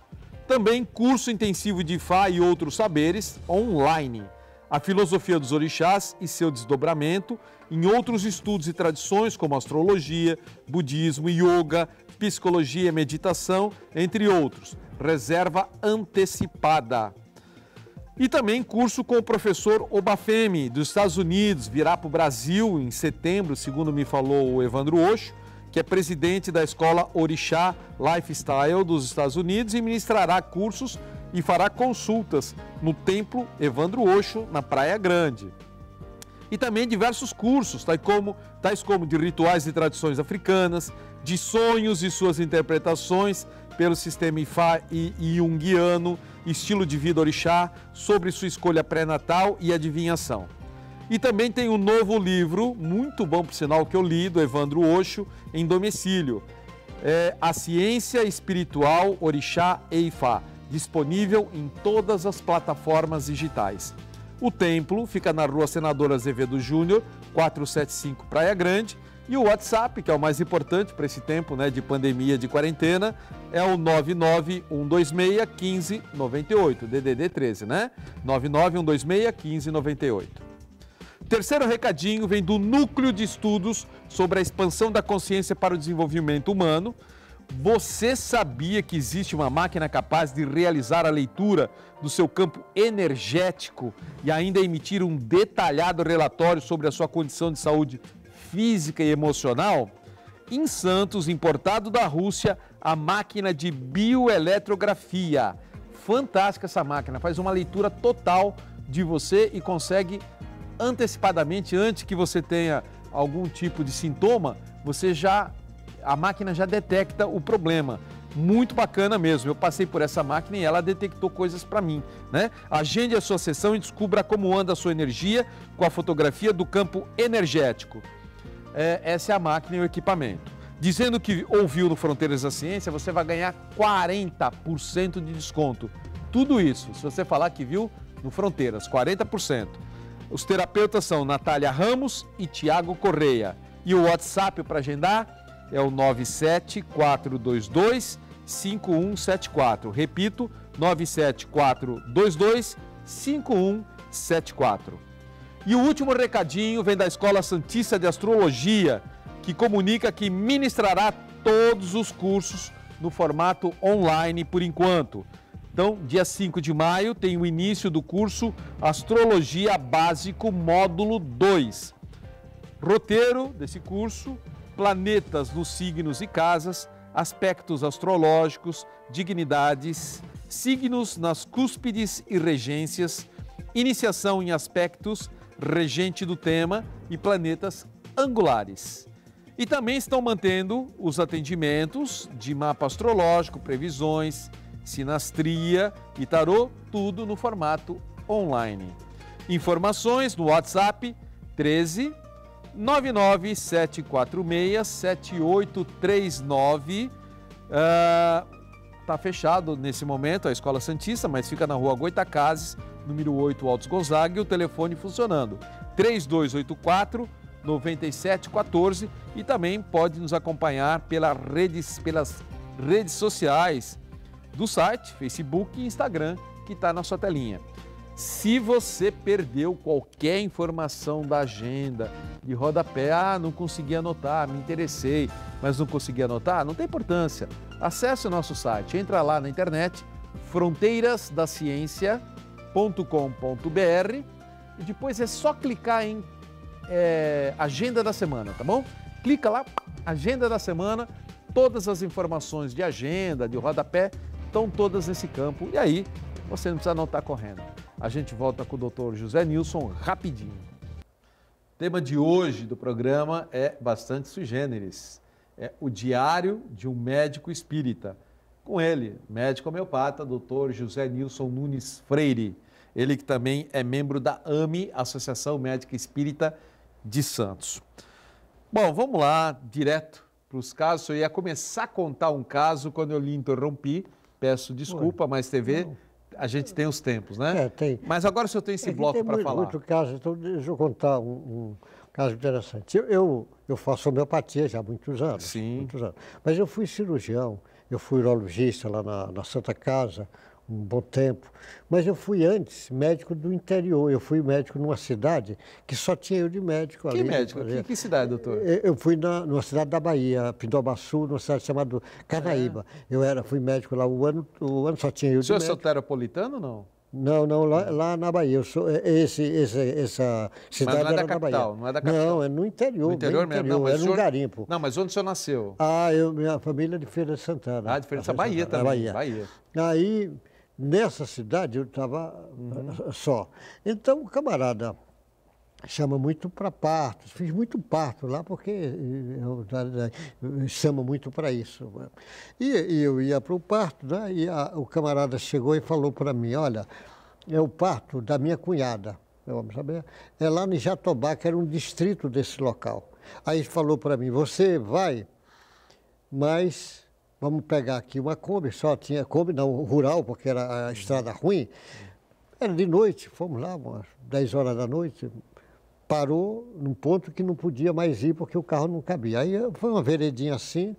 Também curso intensivo de Ifá e outros saberes online a filosofia dos orixás e seu desdobramento em outros estudos e tradições como astrologia, budismo, yoga, psicologia e meditação, entre outros. Reserva antecipada. E também curso com o professor Obafemi, dos Estados Unidos, virá para o Brasil em setembro, segundo me falou o Evandro Ocho, que é presidente da escola Orixá Lifestyle dos Estados Unidos e ministrará cursos e fará consultas no Templo Evandro Oxo, na Praia Grande. E também diversos cursos, tais como, tais como de rituais e tradições africanas, de sonhos e suas interpretações pelo sistema Ifá e Jungiano, estilo de vida orixá, sobre sua escolha pré-natal e adivinhação. E também tem um novo livro, muito bom por sinal, que eu li, do Evandro Oxo, em domicílio. É A Ciência Espiritual Orixá e Ifá disponível em todas as plataformas digitais. O templo fica na rua Senador Azevedo Júnior, 475 Praia Grande. E o WhatsApp, que é o mais importante para esse tempo né, de pandemia, de quarentena, é o 991261598, DDD 13, né? 991261598. Terceiro recadinho vem do Núcleo de Estudos sobre a Expansão da Consciência para o Desenvolvimento Humano, você sabia que existe uma máquina capaz de realizar a leitura do seu campo energético e ainda emitir um detalhado relatório sobre a sua condição de saúde física e emocional? Em Santos, importado da Rússia, a máquina de bioeletrografia. Fantástica essa máquina, faz uma leitura total de você e consegue antecipadamente, antes que você tenha algum tipo de sintoma, você já a máquina já detecta o problema. Muito bacana mesmo. Eu passei por essa máquina e ela detectou coisas para mim. Né? Agende a sua sessão e descubra como anda a sua energia com a fotografia do campo energético. É, essa é a máquina e o equipamento. Dizendo que ouviu no Fronteiras da Ciência, você vai ganhar 40% de desconto. Tudo isso, se você falar que viu no Fronteiras, 40%. Os terapeutas são Natália Ramos e Tiago Correia. E o WhatsApp para agendar é o 97422 5174. Repito, 97422 5174. E o último recadinho vem da Escola Santista de Astrologia, que comunica que ministrará todos os cursos no formato online por enquanto. Então, dia 5 de maio tem o início do curso Astrologia Básico Módulo 2. Roteiro desse curso planetas nos signos e casas, aspectos astrológicos, dignidades, signos nas cúspides e regências, iniciação em aspectos, regente do tema e planetas angulares. E também estão mantendo os atendimentos de mapa astrológico, previsões, sinastria e tarô, tudo no formato online. Informações no WhatsApp 13 7839 Está ah, uh, fechado nesse momento a Escola Santista, mas fica na rua Goitacazes, número 8, Altos Gonzaga, e o telefone funcionando. 3284 9714 e também pode nos acompanhar pelas redes, pelas redes sociais do site, Facebook e Instagram, que está na sua telinha. Se você perdeu qualquer informação da agenda, de rodapé, ah, não consegui anotar, me interessei, mas não consegui anotar, não tem importância. Acesse o nosso site, entra lá na internet, fronteirasdaciencia.com.br e depois é só clicar em é, Agenda da Semana, tá bom? Clica lá, Agenda da Semana, todas as informações de agenda, de rodapé, estão todas nesse campo e aí você não precisa anotar correndo. A gente volta com o doutor José Nilson rapidinho. O tema de hoje do programa é bastante sui generis. É o diário de um médico espírita. Com ele, médico homeopata, doutor José Nilson Nunes Freire. Ele que também é membro da AME, Associação Médica Espírita de Santos. Bom, vamos lá, direto para os casos. Eu ia começar a contar um caso quando eu lhe interrompi. Peço desculpa, Ué, mas TV... Não a gente tem os tempos, né? É, tem. Mas agora o senhor tem esse é, bloco para falar. Muito caso, então deixa eu contar um, um caso interessante. Eu, eu, eu, faço homeopatia já há muitos anos. Sim. Muitos anos. Mas eu fui cirurgião, eu fui urologista lá na, na Santa Casa, um bom tempo. Mas eu fui antes médico do interior. Eu fui médico numa cidade que só tinha eu de médico que ali. Médico? Que médico? Que, cidade, doutor? Eu fui na, numa cidade da Bahia, Pindobaçu, numa cidade chamada Canaíba. É. Eu era, fui médico lá o ano, o ano só tinha eu de médico. O senhor é soteropolitano ou não? Não, não, lá, lá, na Bahia. Eu sou, é, é esse, esse, essa cidade mas não é da capital, Bahia. Não é da capital. Não, é no interior. No interior, mesmo, não, é no senhor, garimpo. Não, mas onde o senhor nasceu? Ah, eu, minha família é de Feira de Santana. Ah, de Feira de Santana, Bahia também. Bahia. Bahia. Aí Nessa cidade eu estava uhum. Eh, só. Então, o camarada chama muito para partos, fiz muito parto lá porque eu, chama muito para isso. Né? E, e, eu ia para o parto, né, e a, o camarada chegou e falou para mim, olha, é o parto da minha cunhada, eu saber, é lá em Jatobá, que era um distrito desse local. Aí falou para mim, você vai, mas vamos pegar aqui uma Kombi, só tinha Kombi, não, rural, porque era a estrada ruim. Era de noite, fomos lá, umas 10 horas da noite, parou num ponto que não podia mais ir porque o carro não cabia. Aí eh, foi uma veredinha assim,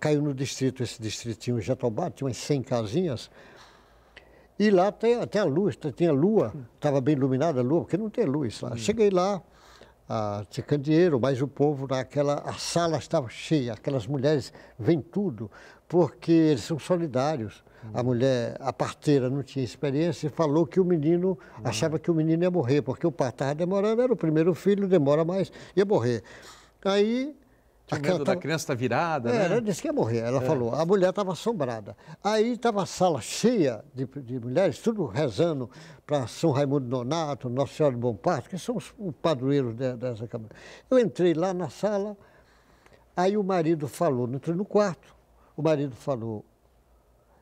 caiu no distrito, esse distritinho Jatobá, tinha umas 100 casinhas. E lá tem até a luz, tinha lua, estava bem iluminada a lua, porque não tem luz lá. Hum. Cheguei lá, a Tchecã mas o povo naquela a sala estava cheia, aquelas mulheres vêm tudo, porque eles são solidários. A mulher, a parteira não tinha experiência e falou que o menino, uhum. achava que o menino ia morrer, porque o pai estava demorando, era o primeiro filho, demora mais, ia morrer. Aí tinha medo tava... da criança estar tá virada, é, né? Ela disse que ia morrer, ela é. falou. A mulher estava assombrada. Aí estava a sala cheia de, de mulheres, tudo rezando para São Raimundo Nonato Nossa Senhora de Bom Parto, que são os, os padroeiros de, dessa câmara. Eu entrei lá na sala, aí o marido falou, entrei no quarto, o marido falou,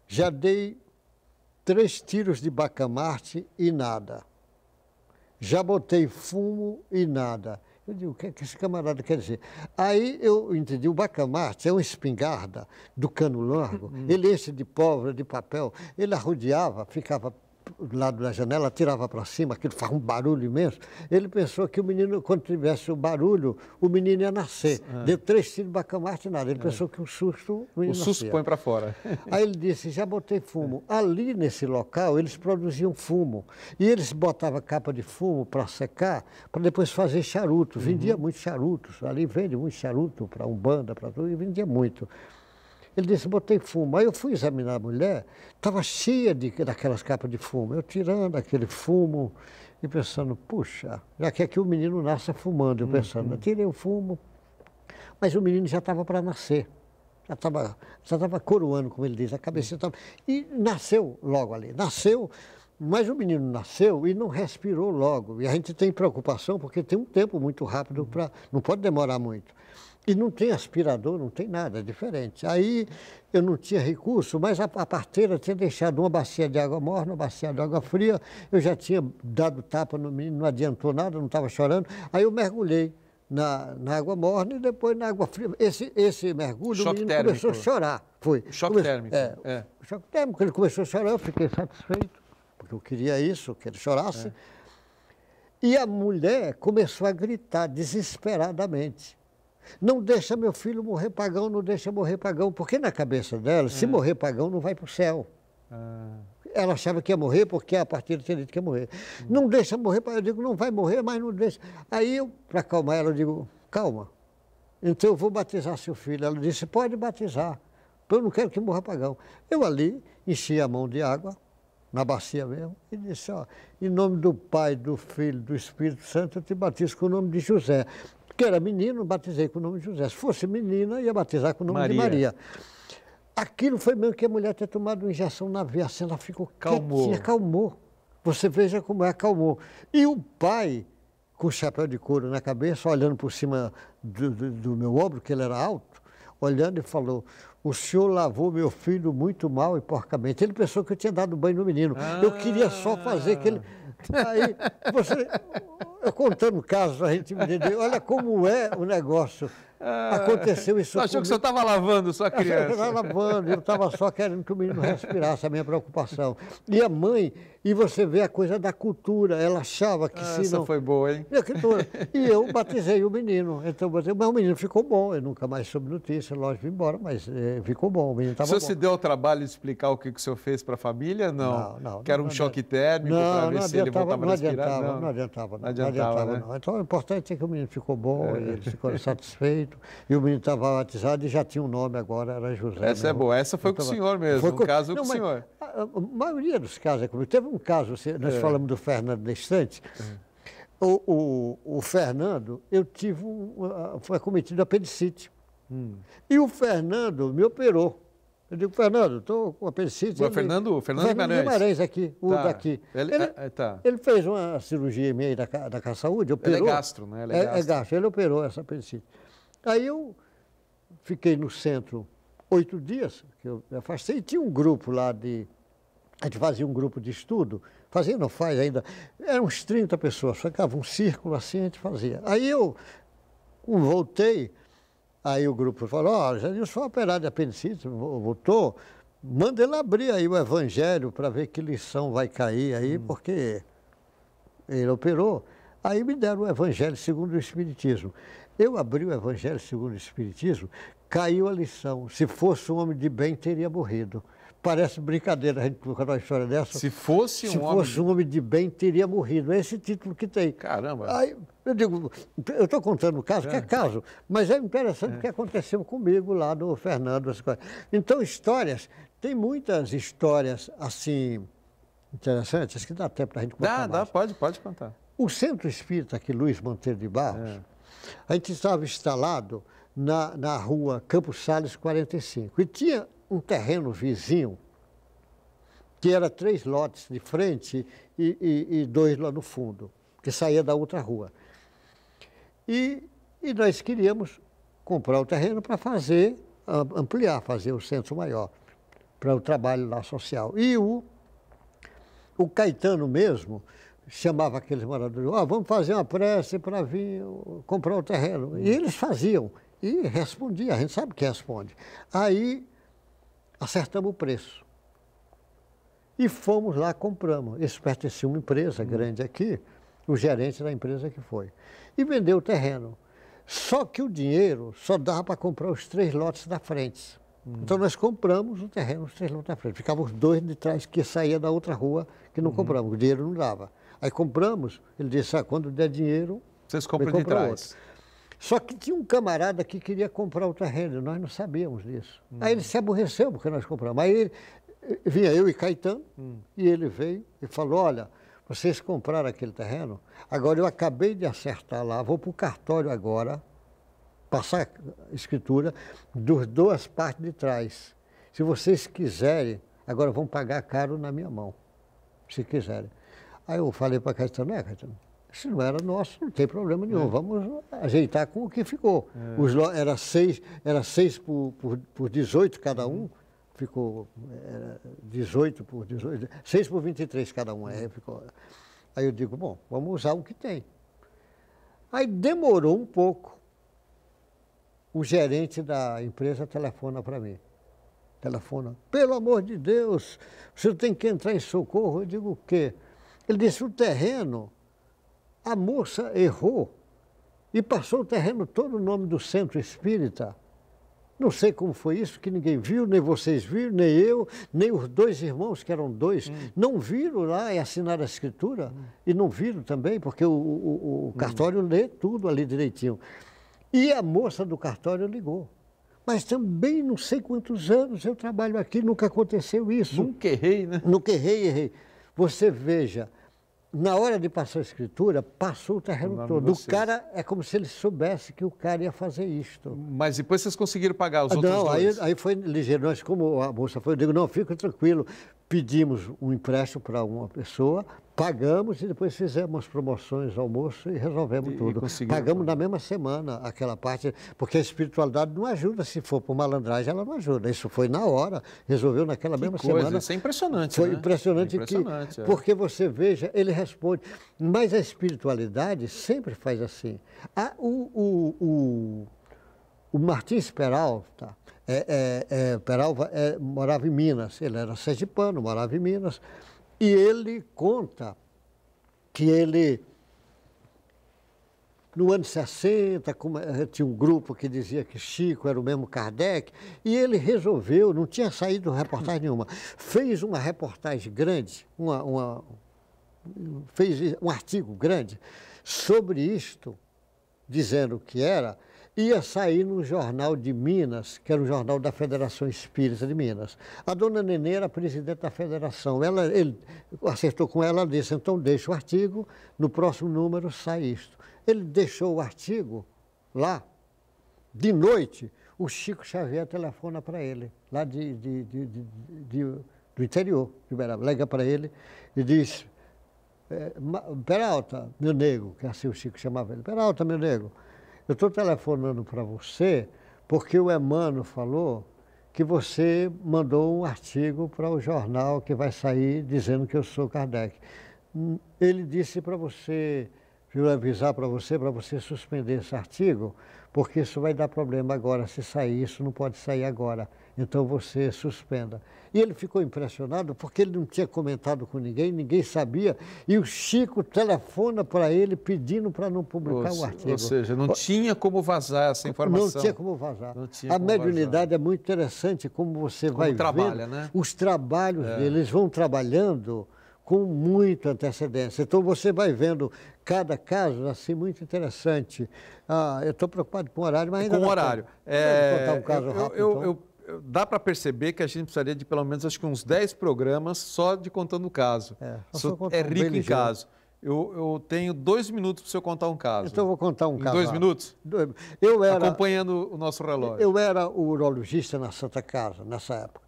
já dei três tiros de bacamarte e nada. Já botei fumo e nada eu digo, o que, é que esse camarada quer dizer? Aí eu entendi, o bacamarte é uma espingarda do cano largo, hum. ele enche de pólvora, de papel, ele arrodeava, ficava do lado da janela, tirava para cima, aquilo fazia um barulho imenso. Ele pensou que o menino, quando tivesse o barulho, o menino ia nascer. É. Deu três tiros bacamarte nada. Ele é. pensou que o susto. O, o susto nascia. põe para fora. Aí ele disse: já botei fumo. É. Ali nesse local, eles produziam fumo. E eles botavam capa de fumo para secar, para depois fazer charuto. Vendia uhum. muito charutos. Ali vende muito charuto para Umbanda, para tudo, e vendia muito. Ele disse, botei fumo. Aí eu fui examinar a mulher, estava cheia de, daquelas capas de fumo. Eu tirando aquele fumo e pensando, puxa, já que aqui o menino nasce fumando. Eu pensando, uhum. tirei o fumo, mas o menino já estava para nascer. Já estava já tava coroando, como ele diz, a cabeça uhum. estava... E nasceu logo ali, nasceu... Mas o menino nasceu e não respirou logo. E a gente tem preocupação porque tem um tempo muito rápido uhum. para. Não pode demorar muito. E não tem aspirador, não tem nada, é diferente. Aí eu não tinha recurso, mas a, a parteira tinha deixado uma bacia de água morna, uma bacia de água fria. Eu já tinha dado tapa no menino, não adiantou nada, não estava chorando. Aí eu mergulhei na, na, água morna e depois na água fria. Esse, esse mergulho, choque o menino térmico. começou a chorar. Foi. choque começou, térmico. É, é. choque térmico, ele começou a chorar, eu fiquei satisfeito, porque eu queria isso, que ele chorasse. É. E a mulher começou a gritar desesperadamente. Não deixa meu filho morrer pagão, não deixa morrer pagão. Porque na cabeça dela, se é. morrer pagão, não vai para o céu. É. Ela achava que ia morrer porque a partir tinha dito que ia morrer. Hum. Não deixa morrer, eu digo, não vai morrer, mas não deixa. Aí eu, para acalmar ela, eu digo, calma, então eu vou batizar seu filho. Ela disse, pode batizar, eu não quero que morra pagão. Eu ali enchi a mão de água, na bacia mesmo, e disse, ó, em nome do Pai, do Filho, do Espírito Santo, eu te batizo com o nome de José. Porque era menino, batizei com o nome de José. Se fosse menina, ia batizar com o nome Maria. de Maria. Aquilo foi meio que a mulher ter tomado uma injeção na veia, assim, ela ficou calmou. quietinha, acalmou. Você veja como é, acalmou. E o pai, com o chapéu de couro na cabeça, olhando por cima do, do, do meu ombro, que ele era alto, olhando e falou, o senhor lavou meu filho muito mal e porcamente. Ele pensou que eu tinha dado banho no menino. Ah. Eu queria só fazer aquele. Ah. Aí, você. Eu contando o caso, a gente me entendeu. Olha como é o negócio. Ah. Aconteceu isso. achou comigo. que o senhor estava lavando sua criança? Eu estava lavando, eu estava só querendo que o menino respirasse, a minha preocupação. E a mãe e você vê a coisa da cultura. Ela achava que ah, se essa não... foi boa, hein? E eu batizei o menino. Então, batizei... mas o menino ficou bom. Eu nunca mais soube notícia, lógico, embora, mas eh, ficou bom. O menino estava bom. O senhor se deu o trabalho de explicar o que, que o senhor fez para a família? Não. Não, não. Que era um choque térmico para ver se ele voltava a respirar? Adiantava, não, não adiantava. Não, adiantava, não adiantava. Né? Não. Então, o importante é que o menino ficou bom, é. ele ficou satisfeito. E o menino estava batizado e já tinha um nome agora, era José. Essa é boa. Essa foi com o senhor mesmo, foi com... um caso com o senhor. A, maioria dos casos é comigo. Teve um caso, nós é. falamos do Fernando Nestantes. Uhum. É. O, o, o, Fernando, eu tive, foi cometido apendicite. Hum. E o Fernando me operou. Eu digo, Fernando, estou com apendicite. O Fernando, Fernando, Fernando Guimarães. aqui, o tá. daqui. Ele, ele, é, tá. ele, fez uma cirurgia em mim da, da Casa Saúde, operou. Ele é gastro, né? Ele é, é, é gastro. é gastro, ele operou essa apendicite. Aí eu fiquei no centro oito dias, que eu me afastei, e tinha um grupo lá de a gente fazia um grupo de estudo, fazia, não faz ainda, eram uns 30 pessoas, ficava um círculo assim, a gente fazia. Aí eu voltei, aí o grupo falou, ó, oh, Janil foi operado de apendicite, voltou, manda ele abrir aí o evangelho para ver que lição vai cair aí, hum. porque ele operou. Aí me deram o evangelho segundo o Espiritismo. Eu abri o evangelho segundo o Espiritismo, caiu a lição. Se fosse um homem de bem, teria morrido parece brincadeira a gente colocar uma história dessa. Se fosse um fosse homem... um homem de bem, teria morrido. É esse título que tem. Caramba! Aí, eu digo, eu estou contando o caso, é. que é caso, mas é interessante o é. que aconteceu comigo lá no Fernando. Então, histórias, tem muitas histórias assim interessantes que dá tempo para a gente contar. Dá, mais. dá, pode, pode contar. O Centro Espírita que Luiz Monteiro de Barros, é. a gente estava instalado na, na rua Campos Sales 45 e tinha um terreno vizinho, que era três lotes de frente e, e, e dois lá no fundo, que saía da outra rua. E, e nós queríamos comprar o terreno para fazer, ampliar, fazer o centro maior, para o trabalho lá social. E o, o Caetano mesmo chamava aqueles moradores, ah, vamos fazer uma prece para vir comprar o terreno. E eles faziam, e respondia, a gente sabe que responde. Aí acertamos o preço. E fomos lá, compramos. Isso pertencia a uma empresa hum. grande aqui, o gerente da empresa que foi. E vendeu o terreno. Só que o dinheiro só dava para comprar os três lotes da frente. Hum. Então nós compramos o terreno, os três lotes da frente. Ficavam os dois de trás que saía da outra rua que não hum. compramos, o dinheiro não dava. Aí compramos, ele disse, ah, quando der dinheiro, vocês compram de trás. Outro. Só que tinha um camarada que queria comprar o terreno, nós não sabíamos disso. Hum. Aí ele hum. se aborreceu porque nós compramos. Aí ele, eh, vinha eu e Caetano, hum. e ele veio e falou, olha, vocês compraram aquele terreno, agora eu acabei de acertar lá, vou para o cartório agora, passar a escritura dos duas partes de trás. Se vocês quiserem, agora vão pagar caro na minha mão, se quiserem. Aí eu falei para Caetano, é, Caetano, se não era nosso, não tem problema nenhum. É. Vamos ajeitar com o que ficou. É. Os, era seis, era seis por, por, por 18 cada um. Uhum. Ficou era 18 por 18, 6 por 23 cada um. É, ficou. Aí eu digo, bom, vamos usar o que tem. Aí demorou um pouco. O gerente da empresa telefona para mim. Telefona, pelo amor de Deus, você tem que entrar em socorro. Eu digo, o quê? Ele disse, o terreno a moça errou e passou o terreno todo o nome do centro espírita. Não sei como foi isso, que ninguém viu, nem vocês viram, nem eu, nem os dois irmãos, que eram dois, hum. não viram lá e assinaram a escritura. Hum. E não viram também, porque o, o, o hum. cartório hum. lê tudo ali direitinho. E a moça do cartório ligou. Mas também não sei quantos anos eu trabalho aqui, nunca aconteceu isso. Nunca errei, né? Nunca errei, errei. Você veja, na hora de passar a escritura, passou o terreno todo. O cara, é como se ele soubesse que o cara ia fazer isto. Mas depois vocês conseguiram pagar os ah, outros não, dois? Não, aí, aí foi ligeiro. Nós, como a moça foi, eu digo, não, fica tranquilo. Pedimos um empréstimo para uma pessoa, Pagamos e depois fizemos promoções, almoço e resolvemos e, tudo. E Pagamos na mesma semana aquela parte, porque a espiritualidade não ajuda. Se for por malandragem, ela não ajuda. Isso foi na hora, resolveu naquela que mesma coisa, semana. Isso é impressionante. Foi né? impressionante, é impressionante que, é. porque você veja, ele responde. Mas a espiritualidade sempre faz assim. A, o, o, o, o Martins Peralta, é, é, é, é, morava em Minas, ele era sergipano, morava em Minas. E ele conta que ele, no ano 60, eh, tinha um grupo que dizia que Chico era o mesmo Kardec, e ele resolveu, não tinha saído reportagem nenhuma, fez uma reportagem grande, uma, uma, fez um artigo grande sobre isto, dizendo que era ia sair no jornal de Minas, que era o jornal da Federação Espírita de Minas. A dona Nenê era presidente da federação. Ela, ele acertou com ela, disse, então deixa o artigo, no próximo número sai isto. Ele deixou o artigo lá, de noite, o Chico Xavier telefona para ele, lá de, de, de, de, do interior de Uberaba. Liga para ele e diz, é, Peralta, meu nego, que assim o Chico chamava ele, Peralta, meu nego, eu estou telefonando para você porque o Emano falou que você mandou um artigo para o jornal que vai sair dizendo que eu sou Kardec. Hum, ele disse para você Preciso avisar para você, para você suspender esse artigo, porque isso vai dar problema agora. Se sair, isso não pode sair agora. Então você suspenda. E ele ficou impressionado porque ele não tinha comentado com ninguém, ninguém sabia. E o Chico telefona para ele pedindo para não publicar ou, o artigo. Ou seja, não tinha como vazar essa informação. Não tinha como vazar. Tinha a como mediunidade é muito interessante como você como vai trabalha, vendo né? os trabalhos é. deles vão trabalhando com muita antecedência. Então você vai vendo cada caso, assim, muito interessante. Ah, eu estou preocupado com o horário, mas ainda. Com o horário. É... Contar um é, caso eu, rápido, eu, então. eu, dá para perceber que a gente precisaria de pelo menos acho que uns 10 programas só de contando o caso. É, só é um rico em caso. Eu, eu, tenho dois minutos para o senhor contar um caso. Então, eu vou contar um em caso. Dois minutos? Eu era, Acompanhando o nosso relógio. Eu era o urologista na Santa Casa, nessa época.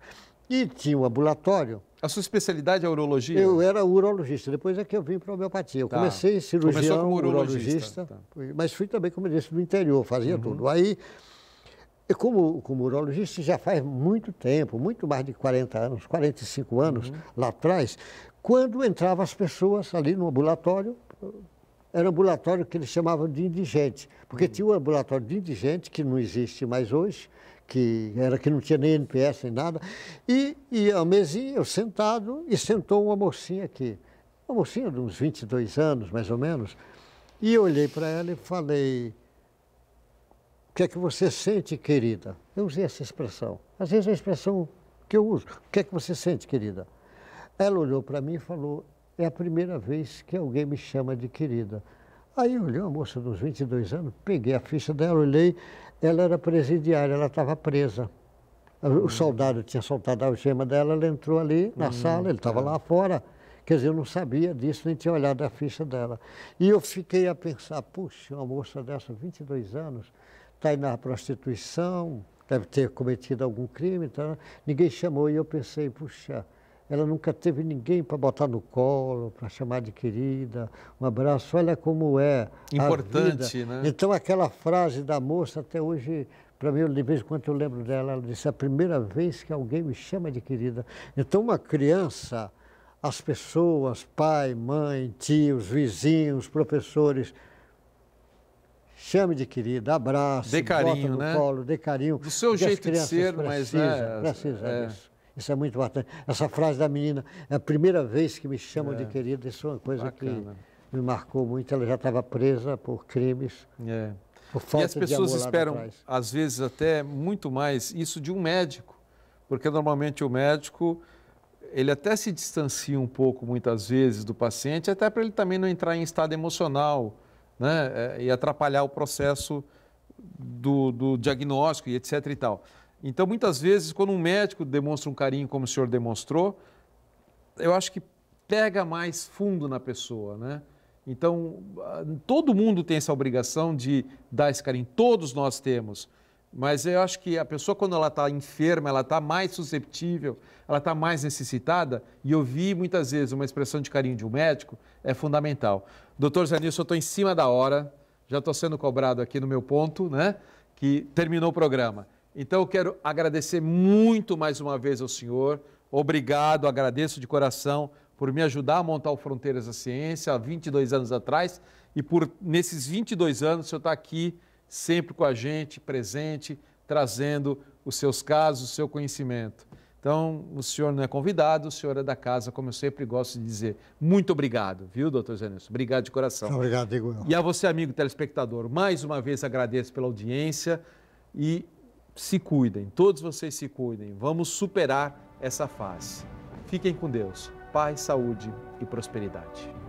E tinha um ambulatório. A sua especialidade é urologia? Eu era urologista, depois é que eu vim para a homeopatia. Eu tá. comecei cirurgião, como urologista, urologista tá. mas fui também, como eu disse, no interior, fazia uhum. tudo. Aí, como, como urologista, já faz muito tempo, muito mais de 40 anos, 45 anos uhum. lá atrás, quando entravam as pessoas ali no ambulatório, era um ambulatório que eles chamavam de indigente, porque uhum. tinha um ambulatório de indigente, que não existe mais hoje, que era que não tinha nem NPS nem nada, e, e a mesinha, eu sentado, e sentou uma mocinha aqui, uma mocinha de uns 22 anos, mais ou menos, e eu olhei para ela e falei, o que é que você sente, querida? Eu usei essa expressão, às vezes é a expressão que eu uso, o que é que você sente, querida? Ela olhou para mim e falou, é a primeira vez que alguém me chama de querida. Aí eu olhei uma moça dos 22 anos, peguei a ficha dela, olhei, ela era presidiária, ela estava presa. O uhum. soldado tinha soltado a algema dela, ela entrou ali na hum, sala, ele estava é. lá fora. Quer dizer, eu não sabia disso, nem tinha olhado a ficha dela. E eu fiquei a pensar, puxa, uma moça dessa, 22 anos, está aí na prostituição, deve ter cometido algum crime, tá? ninguém chamou. E eu pensei, puxa, ela nunca teve ninguém para botar no colo, para chamar de querida, um abraço. Olha como é. Importante, né? Então, aquela frase da moça, até hoje, para mim, de vez em quando eu lembro dela, ela disse: é a primeira vez que alguém me chama de querida. Então, uma criança, as pessoas, pai, mãe, tios, vizinhos, professores, chame de querida, abraço dê carinho, bota no né? colo, dê carinho. Do seu jeito de ser, precisam, mas... Precisa, é, precisa é. disso. Isso é muito importante. Essa frase da menina, é a primeira vez que me chamam é. de querida, isso é uma coisa bacana. que me marcou muito. Ela já estava presa por crimes. É. Por falta e as pessoas de esperam, às vezes, até muito mais isso de um médico, porque normalmente o médico ele até se distancia um pouco, muitas vezes, do paciente, até para ele também não entrar em estado emocional né? É, e atrapalhar o processo do, do diagnóstico e etc. e tal. Então, muitas vezes, quando um médico demonstra um carinho como o senhor demonstrou, eu acho que pega mais fundo na pessoa, né? Então, ah, todo mundo tem essa obrigação de dar esse carinho, todos nós temos. Mas eu acho que a pessoa, quando ela está enferma, ela está mais susceptível, ela está mais necessitada, e ouvir muitas vezes uma expressão de carinho de um médico é fundamental. Doutor Zanilson, eu estou em cima da hora, já estou sendo cobrado aqui no meu ponto, né? Que terminou o programa. Então eu quero agradecer muito mais uma vez ao senhor. Obrigado, agradeço de coração por me ajudar a montar o Fronteiras da Ciência há 22 anos atrás e por nesses 22 anos o senhor estar tá aqui sempre com a gente, presente, trazendo os seus casos, o seu conhecimento. Então, o senhor não é convidado, o senhor é da casa, como eu sempre gosto de dizer. Muito obrigado, viu, doutor Zenilson? Obrigado de coração. Obrigado, Igor. E a você, amigo telespectador, mais uma vez agradeço pela audiência e se cuidem, todos vocês se cuidem. Vamos superar essa fase. Fiquem com Deus. Paz, saúde e prosperidade.